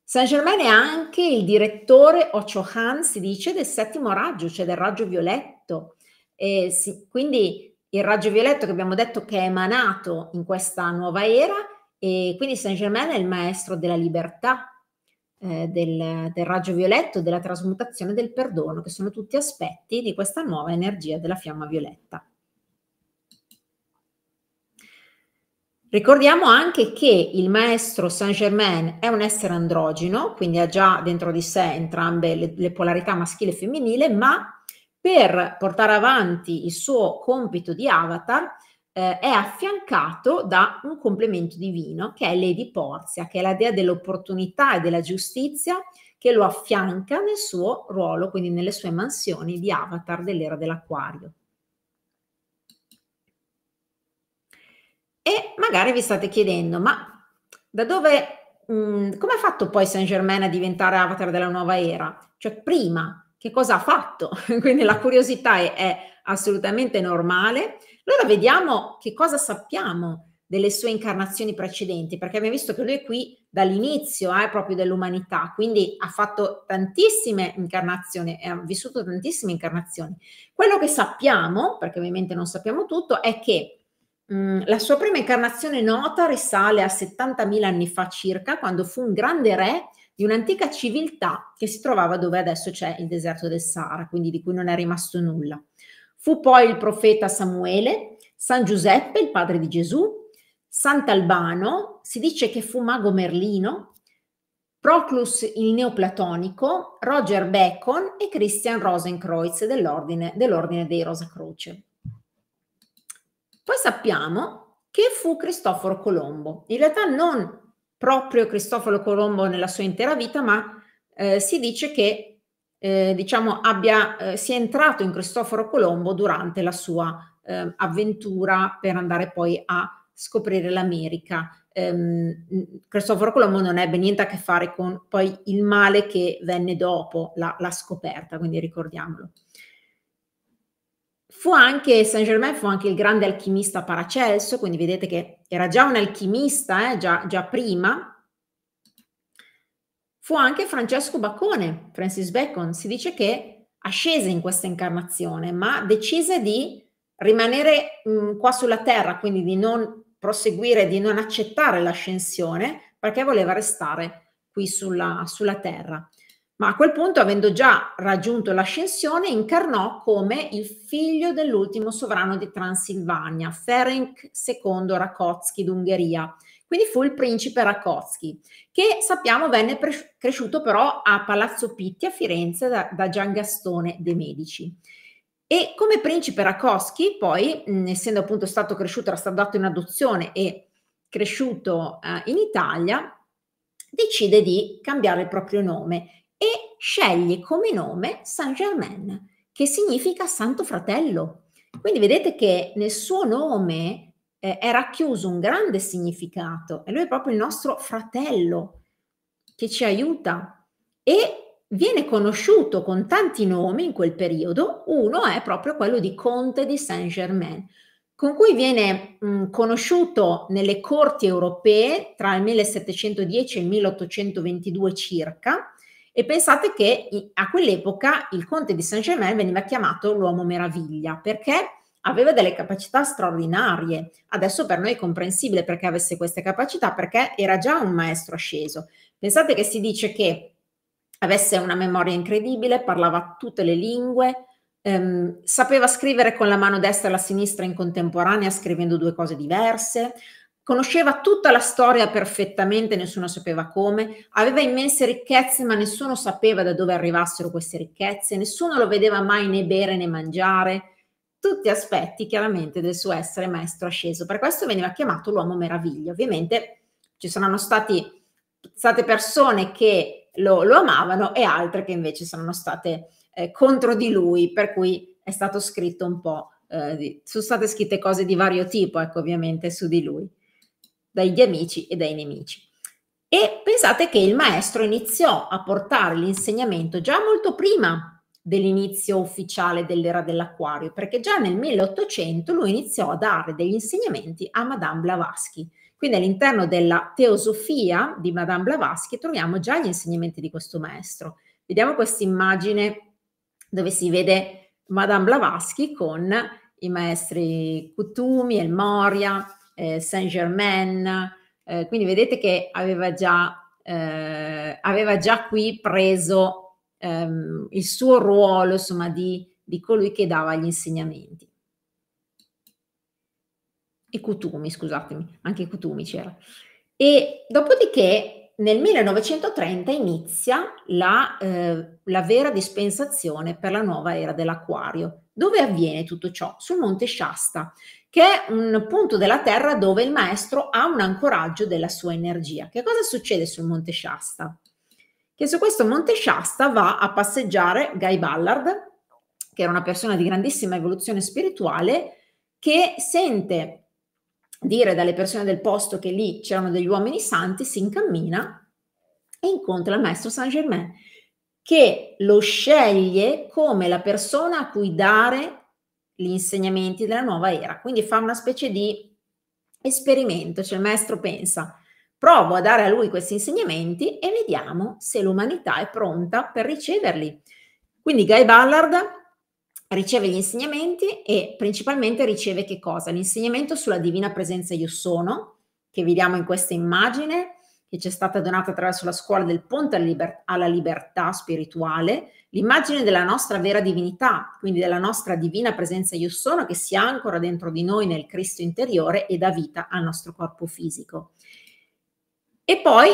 Saint Germain è anche il direttore o Chohan, si dice, del settimo raggio, cioè del raggio violetto. Si, quindi il raggio violetto che abbiamo detto che è emanato in questa nuova era e quindi Saint Germain è il maestro della libertà, eh, del, del, raggio violetto, della trasmutazione del perdono, che sono tutti aspetti di questa nuova energia della fiamma violetta. Ricordiamo anche che il maestro Saint Germain è un essere androgeno, quindi ha già dentro di sé entrambe le, le polarità maschile e femminile, ma per portare avanti il suo compito di avatar eh, è affiancato da un complemento divino che è Lady Porzia, che è la dea dell'opportunità e della giustizia, che lo affianca nel suo ruolo, quindi nelle sue mansioni di avatar dell'era dell'acquario. E magari vi state chiedendo, ma da dove, mm, come ha fatto poi Saint Germain a diventare avatar della nuova era? Cioè prima, che cosa ha fatto? Quindi la curiosità è, è assolutamente normale allora vediamo che cosa sappiamo delle sue incarnazioni precedenti, perché abbiamo visto che lui è qui dall'inizio eh, proprio dell'umanità, quindi ha fatto tantissime incarnazioni, ha vissuto tantissime incarnazioni. Quello che sappiamo, perché ovviamente non sappiamo tutto, è che mh, mm, la sua prima incarnazione nota risale a 70.000 anni fa circa, quando fu un grande re di un'antica civiltà che si trovava dove adesso c'è il deserto del Sahara, quindi di cui non è rimasto nulla. Fu poi il profeta Samuele, San Giuseppe, il padre di Gesù, Sant'Albano, si dice che fu Mago Merlino, Proclus il neoplatonico, Roger Bacon e Christian Rosenkreuz dell'ordine, dell'ordine dei Croce. Poi sappiamo che fu Cristoforo Colombo, in realtà non proprio Cristoforo Colombo nella sua intera vita, ma eh, si dice che eh, diciamo, abbia, eh, sia entrato in Cristoforo Colombo durante la sua eh, avventura per andare poi a scoprire l'America. Ehm, Cristoforo Colombo non ebbe niente a che fare con poi il male che venne dopo la, la scoperta, quindi ricordiamolo. Fu anche, Saint Germain fu anche il grande alchimista Paracelso, quindi vedete che era già un alchimista, eh, già, già prima, fu anche Francesco Baccone, Francis Bacon. Si dice che ascese in questa incarnazione, ma decise di rimanere mh, qua sulla terra, quindi di non proseguire, di non accettare l'ascensione, perché voleva restare qui sulla, sulla terra. Ma a quel punto, avendo già raggiunto l'ascensione, incarnò come il figlio dell'ultimo sovrano di Transilvania, Ferenc II Rakotsky d'Ungheria, quindi fu il principe Rakowski, che sappiamo venne pre- cresciuto però a Palazzo Pitti a Firenze da, da Gian Gastone de' Medici. E come principe Rakowski, poi, mh, essendo appunto stato cresciuto, era stato dato in adozione e cresciuto eh, in Italia, decide di cambiare il proprio nome e sceglie come nome Saint Germain, che significa santo fratello. Quindi vedete che nel suo nome eh, è racchiuso un grande significato e lui è proprio il nostro fratello che ci aiuta e viene conosciuto con tanti nomi in quel periodo, uno è proprio quello di Conte di Saint-Germain, con cui viene mh, mm, conosciuto nelle corti europee tra il 1710 e il 1822 circa, e pensate che a quell'epoca il conte di Saint-Germain veniva chiamato l'uomo meraviglia perché aveva delle capacità straordinarie. Adesso per noi è comprensibile perché avesse queste capacità, perché era già un maestro asceso. Pensate che si dice che avesse una memoria incredibile, parlava tutte le lingue, ehm, sapeva scrivere con la mano destra e la sinistra in contemporanea, scrivendo due cose diverse, conosceva tutta la storia perfettamente, nessuno sapeva come, aveva immense ricchezze, ma nessuno sapeva da dove arrivassero queste ricchezze, nessuno lo vedeva mai né bere né mangiare tutti aspetti chiaramente del suo essere maestro asceso. Per questo veniva chiamato l'uomo meraviglia. Ovviamente ci saranno stati, state persone che lo, lo, amavano e altre che invece sono state eh, contro di lui, per cui è stato scritto un po', eh, di, sono state scritte cose di vario tipo, ecco ovviamente, su di lui, dagli amici e dai nemici. E pensate che il maestro iniziò a portare l'insegnamento già molto prima dell'inizio ufficiale dell'era dell'acquario, perché già nel 1800 lui iniziò a dare degli insegnamenti a Madame Blavatsky. Quindi all'interno della teosofia di Madame Blavatsky troviamo già gli insegnamenti di questo maestro. Vediamo questa immagine dove si vede Madame Blavatsky con i maestri Kutumi, El Moria, eh, Saint Germain, eh, quindi vedete che aveva già, eh, aveva già qui preso ehm, il suo ruolo insomma, di, di, colui che dava gli insegnamenti. E cutumi scusatemi, anche cutumi c'era. E dopodiché nel 1930 inizia la, eh, la vera dispensazione per la nuova era dell'acquario. Dove avviene tutto ciò? Sul Monte Shasta, che è un punto della Terra dove il maestro ha un ancoraggio della sua energia. Che cosa succede sul Monte Shasta? che su questo monte Shasta va a passeggiare Guy Ballard, che era una persona di grandissima evoluzione spirituale, che sente dire dalle persone del posto che lì c'erano degli uomini santi, si incammina e incontra il maestro Saint Germain, che lo sceglie come la persona a cui dare gli insegnamenti della nuova era. Quindi fa una specie di esperimento, cioè il maestro pensa, Provo a dare a lui questi insegnamenti e vediamo se l'umanità è pronta per riceverli. Quindi Guy Ballard riceve gli insegnamenti e principalmente riceve che cosa? L'insegnamento sulla divina presenza io sono, che vediamo in questa immagine, che ci è stata donata attraverso la scuola del ponte alla, libertà spirituale, l'immagine della nostra vera divinità, quindi della nostra divina presenza io sono che si ancora dentro di noi nel Cristo interiore e dà vita al nostro corpo fisico. E poi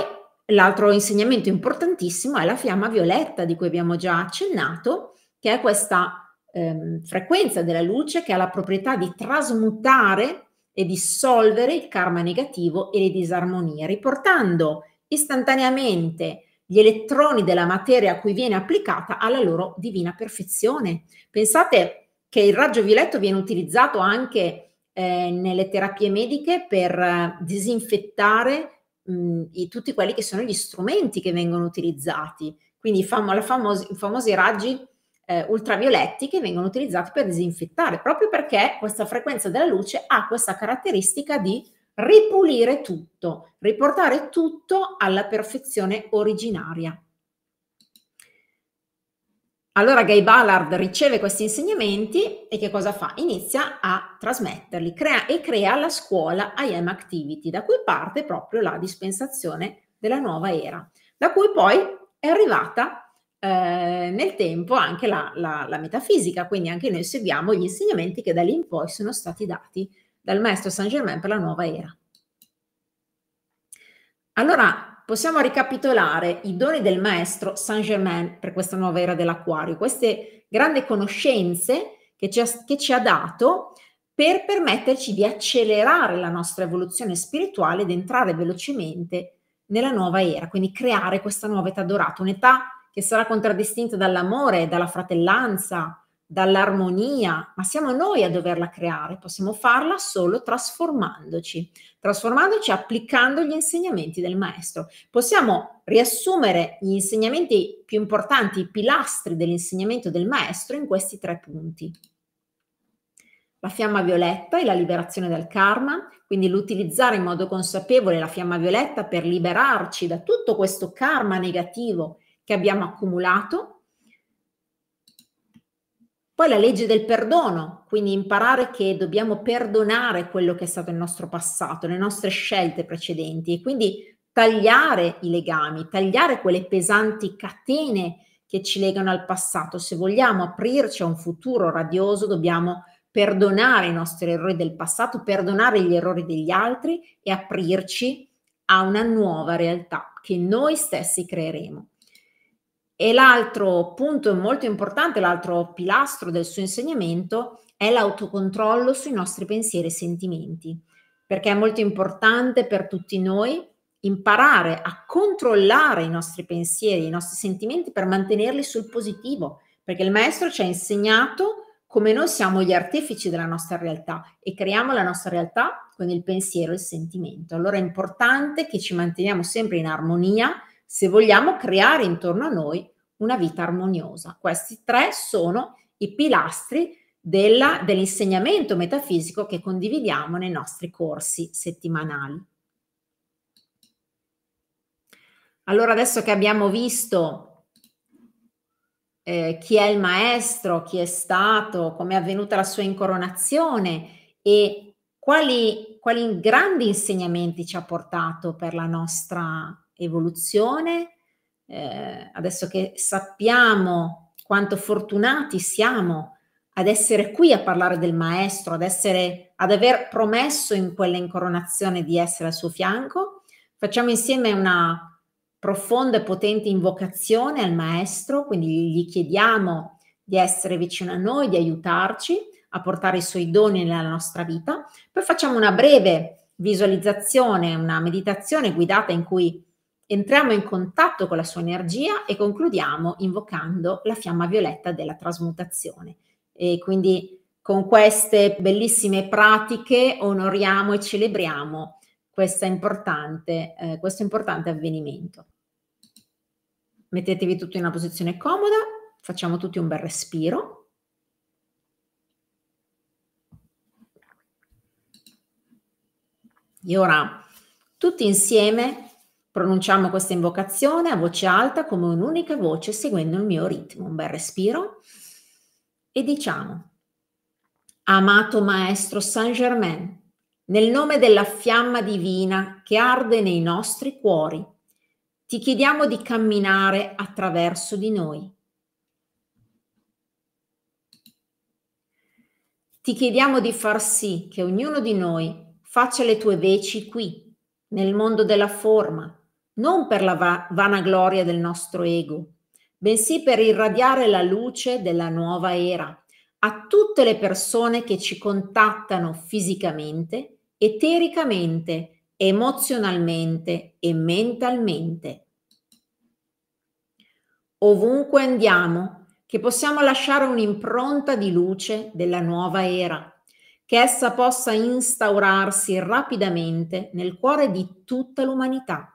l'altro insegnamento importantissimo è la fiamma violetta di cui abbiamo già accennato, che è questa ehm, frequenza della luce che ha la proprietà di trasmutare e dissolvere il karma negativo e le disarmonie, riportando istantaneamente gli elettroni della materia a cui viene applicata alla loro divina perfezione. Pensate che il raggio violetto viene utilizzato anche eh, nelle terapie mediche per eh, disinfettare mh, mhmm, i, tutti quelli che sono gli strumenti che vengono utilizzati, quindi fam- famosi, i famosi raggi eh, ultravioletti che vengono utilizzati per disinfettare, proprio perché questa frequenza della luce ha questa caratteristica di ripulire tutto, riportare tutto alla perfezione originaria. Allora Guy Ballard riceve questi insegnamenti e che cosa fa? Inizia a trasmetterli crea, e crea la scuola I Am Activity, da cui parte proprio la dispensazione della nuova era, da cui poi è arrivata eh, nel tempo anche la, la, la, metafisica, quindi anche noi seguiamo gli insegnamenti che da lì in poi sono stati dati dal maestro Saint Germain per la nuova era. Allora, possiamo ricapitolare i doni del maestro Saint Germain per questa nuova era dell'acquario, queste grandi conoscenze che ci ha, che ci ha dato per permetterci di accelerare la nostra evoluzione spirituale ed entrare velocemente nella nuova era, quindi creare questa nuova età dorata, un'età che sarà contraddistinta dall'amore, dalla fratellanza, dall'armonia, ma siamo noi a doverla creare, possiamo farla solo trasformandoci, trasformandoci applicando gli insegnamenti del maestro. Possiamo riassumere gli insegnamenti più importanti, i pilastri dell'insegnamento del maestro in questi tre punti. La fiamma violetta e la liberazione dal karma, quindi l'utilizzare in modo consapevole la fiamma violetta per liberarci da tutto questo karma negativo che abbiamo accumulato poi la legge del perdono, quindi imparare che dobbiamo perdonare quello che è stato il nostro passato, le nostre scelte precedenti e quindi tagliare i legami, tagliare quelle pesanti catene che ci legano al passato. Se vogliamo aprirci a un futuro radioso, dobbiamo perdonare i nostri errori del passato, perdonare gli errori degli altri e aprirci a una nuova realtà che noi stessi creeremo. E l'altro punto molto importante, l'altro pilastro del suo insegnamento è l'autocontrollo sui nostri pensieri e sentimenti, perché è molto importante per tutti noi imparare a controllare i nostri pensieri, i nostri sentimenti per mantenerli sul positivo, perché il maestro ci ha insegnato come noi siamo gli artefici della nostra realtà e creiamo la nostra realtà con il pensiero e il sentimento. Allora è importante che ci manteniamo sempre in armonia se vogliamo creare intorno a noi una vita armoniosa. Questi tre sono i pilastri della, dell'insegnamento metafisico che condividiamo nei nostri corsi settimanali. Allora, adesso che abbiamo visto eh, chi è il maestro, chi è stato, come è avvenuta la sua incoronazione e quali, quali grandi insegnamenti ci ha portato per la nostra evoluzione, eh, adesso che sappiamo quanto fortunati siamo ad essere qui a parlare del maestro, ad, essere, ad aver promesso in quella incoronazione di essere al suo fianco, facciamo insieme una profonda e potente invocazione al maestro, quindi gli chiediamo di essere vicino a noi, di aiutarci a portare i suoi doni nella nostra vita, poi facciamo una breve visualizzazione, una meditazione guidata in cui entriamo in contatto con la sua energia e concludiamo invocando la fiamma violetta della trasmutazione. E quindi con queste bellissime pratiche onoriamo e celebriamo importante, eh, questo importante avvenimento. Mettetevi tutti in una posizione comoda, facciamo tutti un bel respiro. E ora tutti insieme Pronunciamo questa invocazione a voce alta come un'unica voce seguendo il mio ritmo. Un bel respiro e diciamo, amato Maestro Saint Germain, nel nome della fiamma divina che arde nei nostri cuori, ti chiediamo di camminare attraverso di noi. Ti chiediamo di far sì che ognuno di noi faccia le tue veci qui, nel mondo della forma, non per la va- vanagloria del nostro ego, bensì per irradiare la luce della nuova era a tutte le persone che ci contattano fisicamente, etericamente, emozionalmente e mentalmente. Ovunque andiamo, che possiamo lasciare un'impronta di luce della nuova era che essa possa instaurarsi rapidamente nel cuore di tutta l'umanità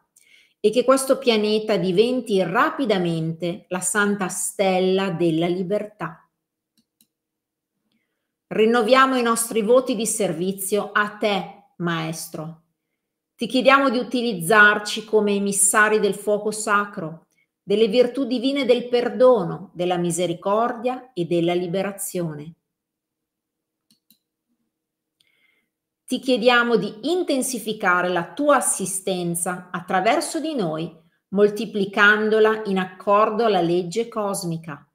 e che questo pianeta diventi rapidamente la santa stella della libertà. Rinnoviamo i nostri voti di servizio a te, Maestro. Ti chiediamo di utilizzarci come emissari del fuoco sacro, delle virtù divine del perdono, della misericordia e della liberazione. ti chiediamo di intensificare la tua assistenza attraverso di noi, moltiplicandola in accordo alla legge cosmica.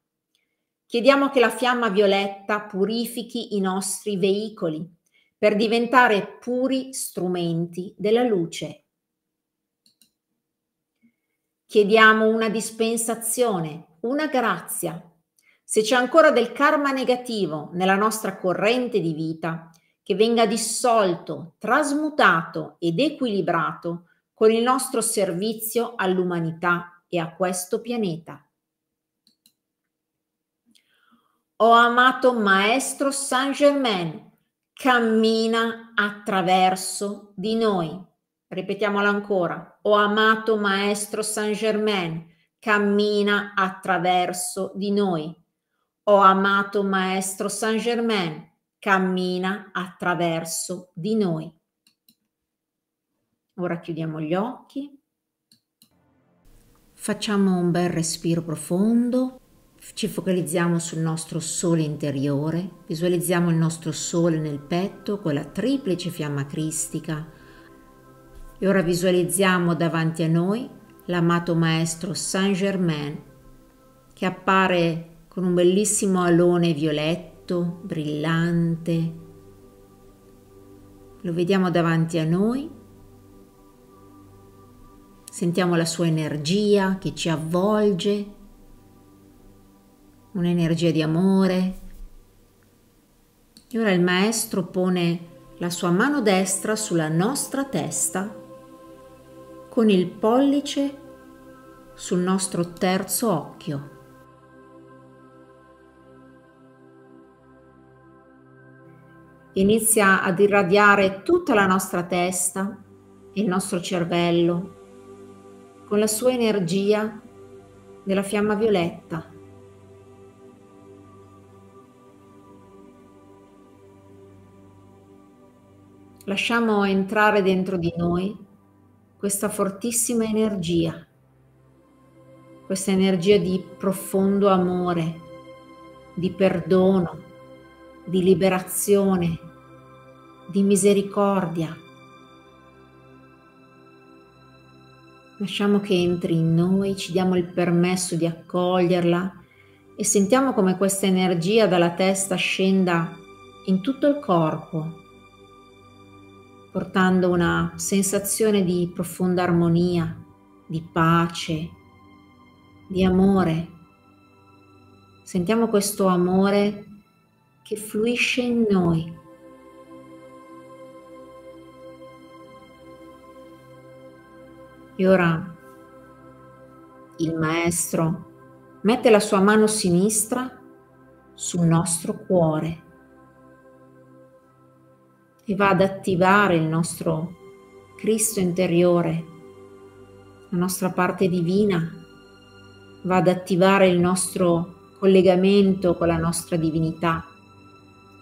Chiediamo che la fiamma violetta purifichi i nostri veicoli per diventare puri strumenti della luce. Chiediamo una dispensazione, una grazia. Se c'è ancora del karma negativo nella nostra corrente di vita, che venga dissolto, trasmutato ed equilibrato con il nostro servizio all'umanità e a questo pianeta. Ho amato Maestro Saint Germain, cammina attraverso di noi. Ripetiamola ancora. Ho amato Maestro Saint Germain, cammina attraverso di noi. Ho amato Maestro Saint Germain, cammina attraverso di noi. Ora chiudiamo gli occhi. Facciamo un bel respiro profondo, ci focalizziamo sul nostro sole interiore, visualizziamo il nostro sole nel petto con la triplice fiamma cristica e ora visualizziamo davanti a noi l'amato maestro Saint Germain che appare con un bellissimo alone violetto perfetto, brillante. Lo vediamo davanti a noi, sentiamo la sua energia che ci avvolge, un'energia di amore. E ora il maestro pone la sua mano destra sulla nostra testa con il pollice sul nostro terzo occhio. inizia ad irradiare tutta la nostra testa e il nostro cervello con la sua energia della fiamma violetta. Lasciamo entrare dentro di noi questa fortissima energia, questa energia di profondo amore, di perdono, di liberazione, di misericordia. Lasciamo che entri in noi, ci diamo il permesso di accoglierla e sentiamo come questa energia dalla testa scenda in tutto il corpo, portando una sensazione di profonda armonia, di pace, di amore. Sentiamo questo amore che fluisce in noi. E ora il maestro mette la sua mano sinistra sul nostro cuore e va ad attivare il nostro Cristo interiore, la nostra parte divina, va ad attivare il nostro collegamento con la nostra divinità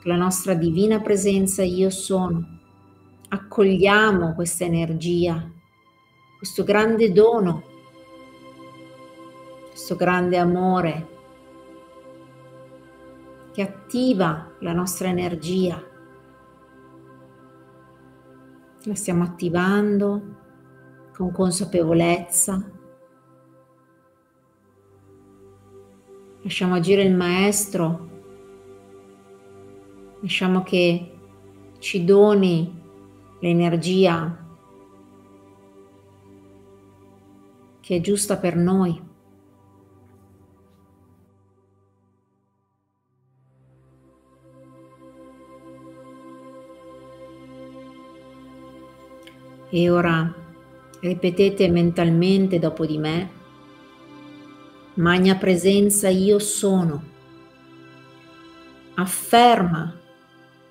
la nostra divina presenza io sono. Accogliamo questa energia, questo grande dono, questo grande amore che attiva la nostra energia. La stiamo attivando con consapevolezza. Lasciamo agire il Maestro Lasciamo che ci doni l'energia che è giusta per noi. E ora ripetete mentalmente dopo di me, Magna Presenza io sono, afferma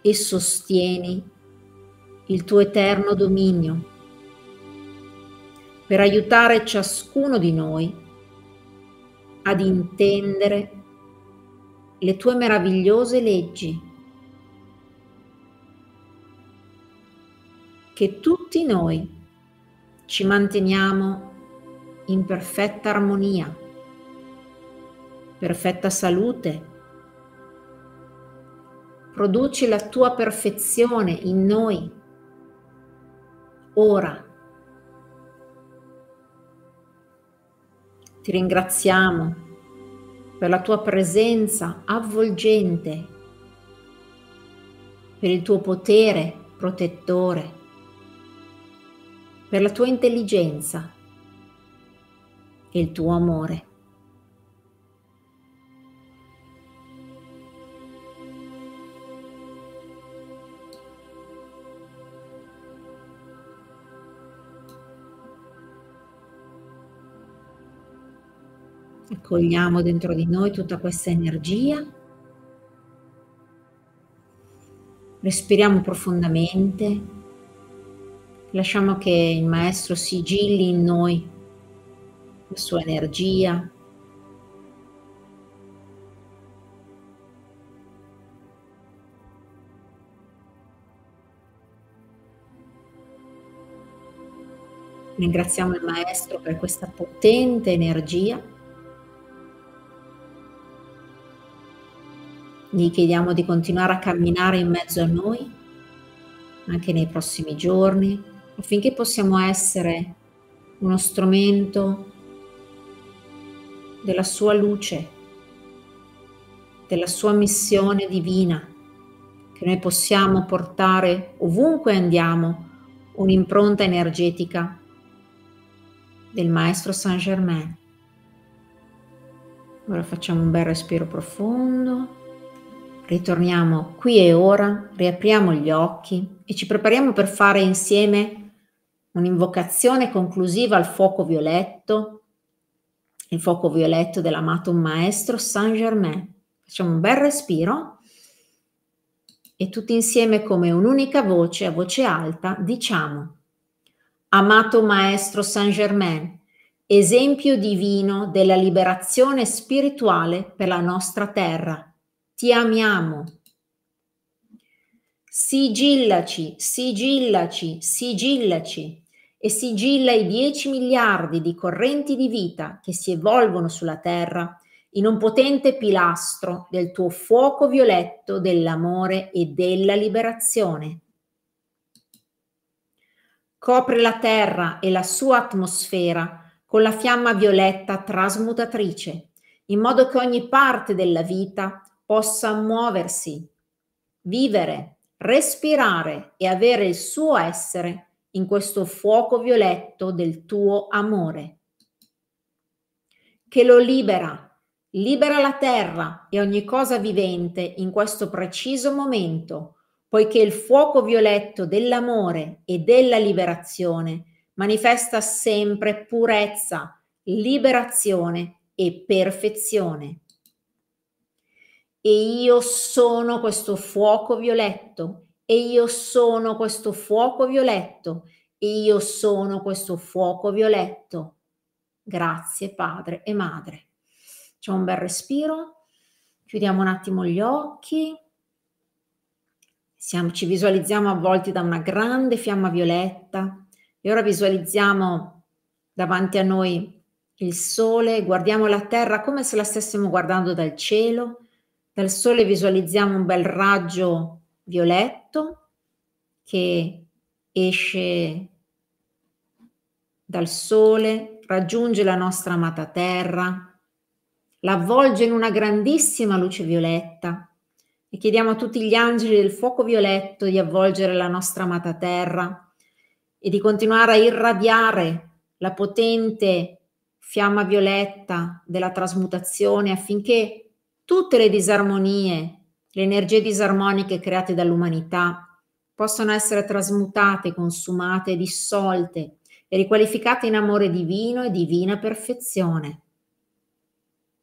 e sostieni il tuo eterno dominio per aiutare ciascuno di noi ad intendere le tue meravigliose leggi che tutti noi ci manteniamo in perfetta armonia, perfetta salute, Produci la tua perfezione in noi, ora. Ti ringraziamo per la tua presenza avvolgente, per il tuo potere protettore, per la tua intelligenza e il tuo amore. accogliamo dentro di noi tutta questa energia. Respiriamo profondamente, lasciamo che il Maestro sigilli in noi la sua energia. Ringraziamo il Maestro per questa potente energia Gli chiediamo di continuare a camminare in mezzo a noi, anche nei prossimi giorni, affinché possiamo essere uno strumento della sua luce, della sua missione divina, che noi possiamo portare ovunque andiamo un'impronta energetica del Maestro Saint Germain. Ora facciamo un bel respiro profondo ritorniamo qui e ora, riapriamo gli occhi e ci prepariamo per fare insieme un'invocazione conclusiva al fuoco violetto, il fuoco violetto dell'amato maestro Saint Germain. Facciamo un bel respiro e tutti insieme come un'unica voce a voce alta diciamo Amato Maestro Saint Germain, esempio divino della liberazione spirituale per la nostra terra ti amiamo. Sigillaci, sigillaci, sigillaci e sigilla i 10 miliardi di correnti di vita che si evolvono sulla terra in un potente pilastro del tuo fuoco violetto dell'amore e della liberazione. Copre la terra e la sua atmosfera con la fiamma violetta trasmutatrice, in modo che ogni parte della vita possa muoversi, vivere, respirare e avere il suo essere in questo fuoco violetto del tuo amore, che lo libera, libera la terra e ogni cosa vivente in questo preciso momento, poiché il fuoco violetto dell'amore e della liberazione manifesta sempre purezza, liberazione e perfezione e io sono questo fuoco violetto e io sono questo fuoco violetto e io sono questo fuoco violetto. Grazie Padre e Madre. C'è un bel respiro. Chiudiamo un attimo gli occhi. Siamo, ci visualizziamo avvolti da una grande fiamma violetta e ora visualizziamo davanti a noi il sole, guardiamo la terra come se la stessimo guardando dal cielo dal Sole visualizziamo un bel raggio violetto che esce dal Sole, raggiunge la nostra amata Terra, l'avvolge in una grandissima luce violetta e chiediamo a tutti gli angeli del fuoco violetto di avvolgere la nostra amata Terra e di continuare a irradiare la potente fiamma violetta della trasmutazione affinché Tutte le disarmonie, le energie disarmoniche create dall'umanità possono essere trasmutate, consumate, dissolte e riqualificate in amore divino e divina perfezione.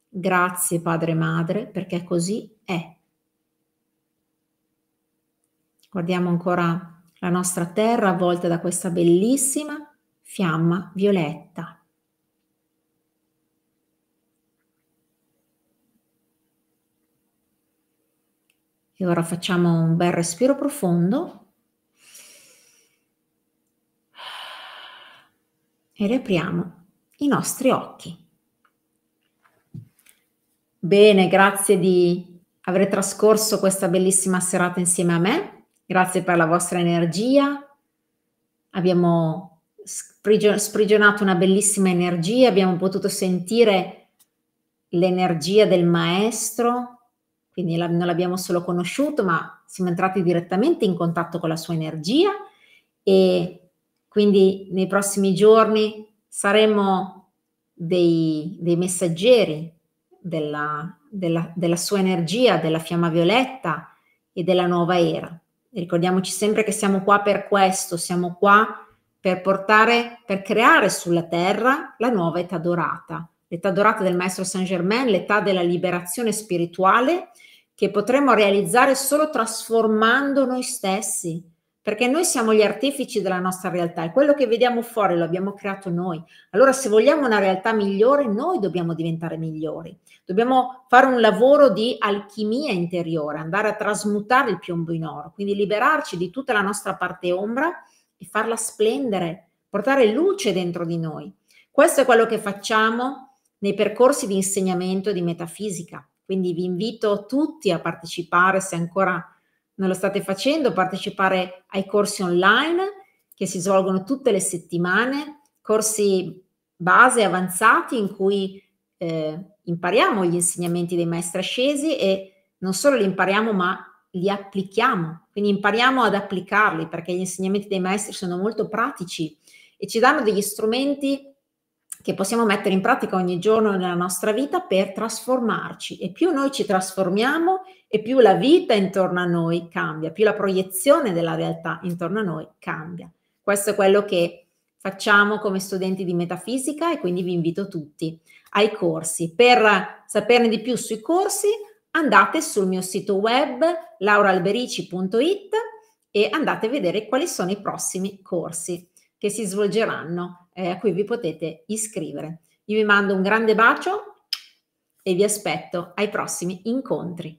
Grazie Padre e Madre perché così è. Guardiamo ancora la nostra terra avvolta da questa bellissima fiamma violetta. E ora facciamo un bel respiro profondo. E riapriamo i nostri occhi. Bene, grazie di aver trascorso questa bellissima serata insieme a me. Grazie per la vostra energia. Abbiamo sprigionato una bellissima energia, abbiamo potuto sentire l'energia del maestro, quindi non l'abbiamo solo conosciuto, ma siamo entrati direttamente in contatto con la sua energia e quindi nei prossimi giorni saremo dei, dei messaggeri della, della, della sua energia, della fiamma violetta e della nuova era. Ricordiamoci sempre che siamo qua per questo, siamo qua per portare, per creare sulla terra la nuova età dorata, l'età dorata del maestro Saint Germain, l'età della liberazione spirituale che potremmo realizzare solo trasformando noi stessi, perché noi siamo gli artefici della nostra realtà e quello che vediamo fuori lo abbiamo creato noi. Allora se vogliamo una realtà migliore, noi dobbiamo diventare migliori. Dobbiamo fare un lavoro di alchimia interiore, andare a trasmutare il piombo in oro, quindi liberarci di tutta la nostra parte ombra e farla splendere, portare luce dentro di noi. Questo è quello che facciamo nei percorsi di insegnamento di metafisica. Quindi vi invito tutti a partecipare, se ancora non lo state facendo, a partecipare ai corsi online che si svolgono tutte le settimane, corsi base avanzati in cui eh, impariamo gli insegnamenti dei maestri ascesi e non solo li impariamo ma li applichiamo, quindi impariamo ad applicarli perché gli insegnamenti dei maestri sono molto pratici e ci danno degli strumenti che possiamo mettere in pratica ogni giorno nella nostra vita per trasformarci e più noi ci trasformiamo e più la vita intorno a noi cambia, più la proiezione della realtà intorno a noi cambia. Questo è quello che facciamo come studenti di metafisica e quindi vi invito tutti ai corsi. Per saperne di più sui corsi andate sul mio sito web lauraalberici.it e andate a vedere quali sono i prossimi corsi che si svolgeranno eh, a cui vi potete iscrivere. Io vi mando un grande bacio e vi aspetto ai prossimi incontri.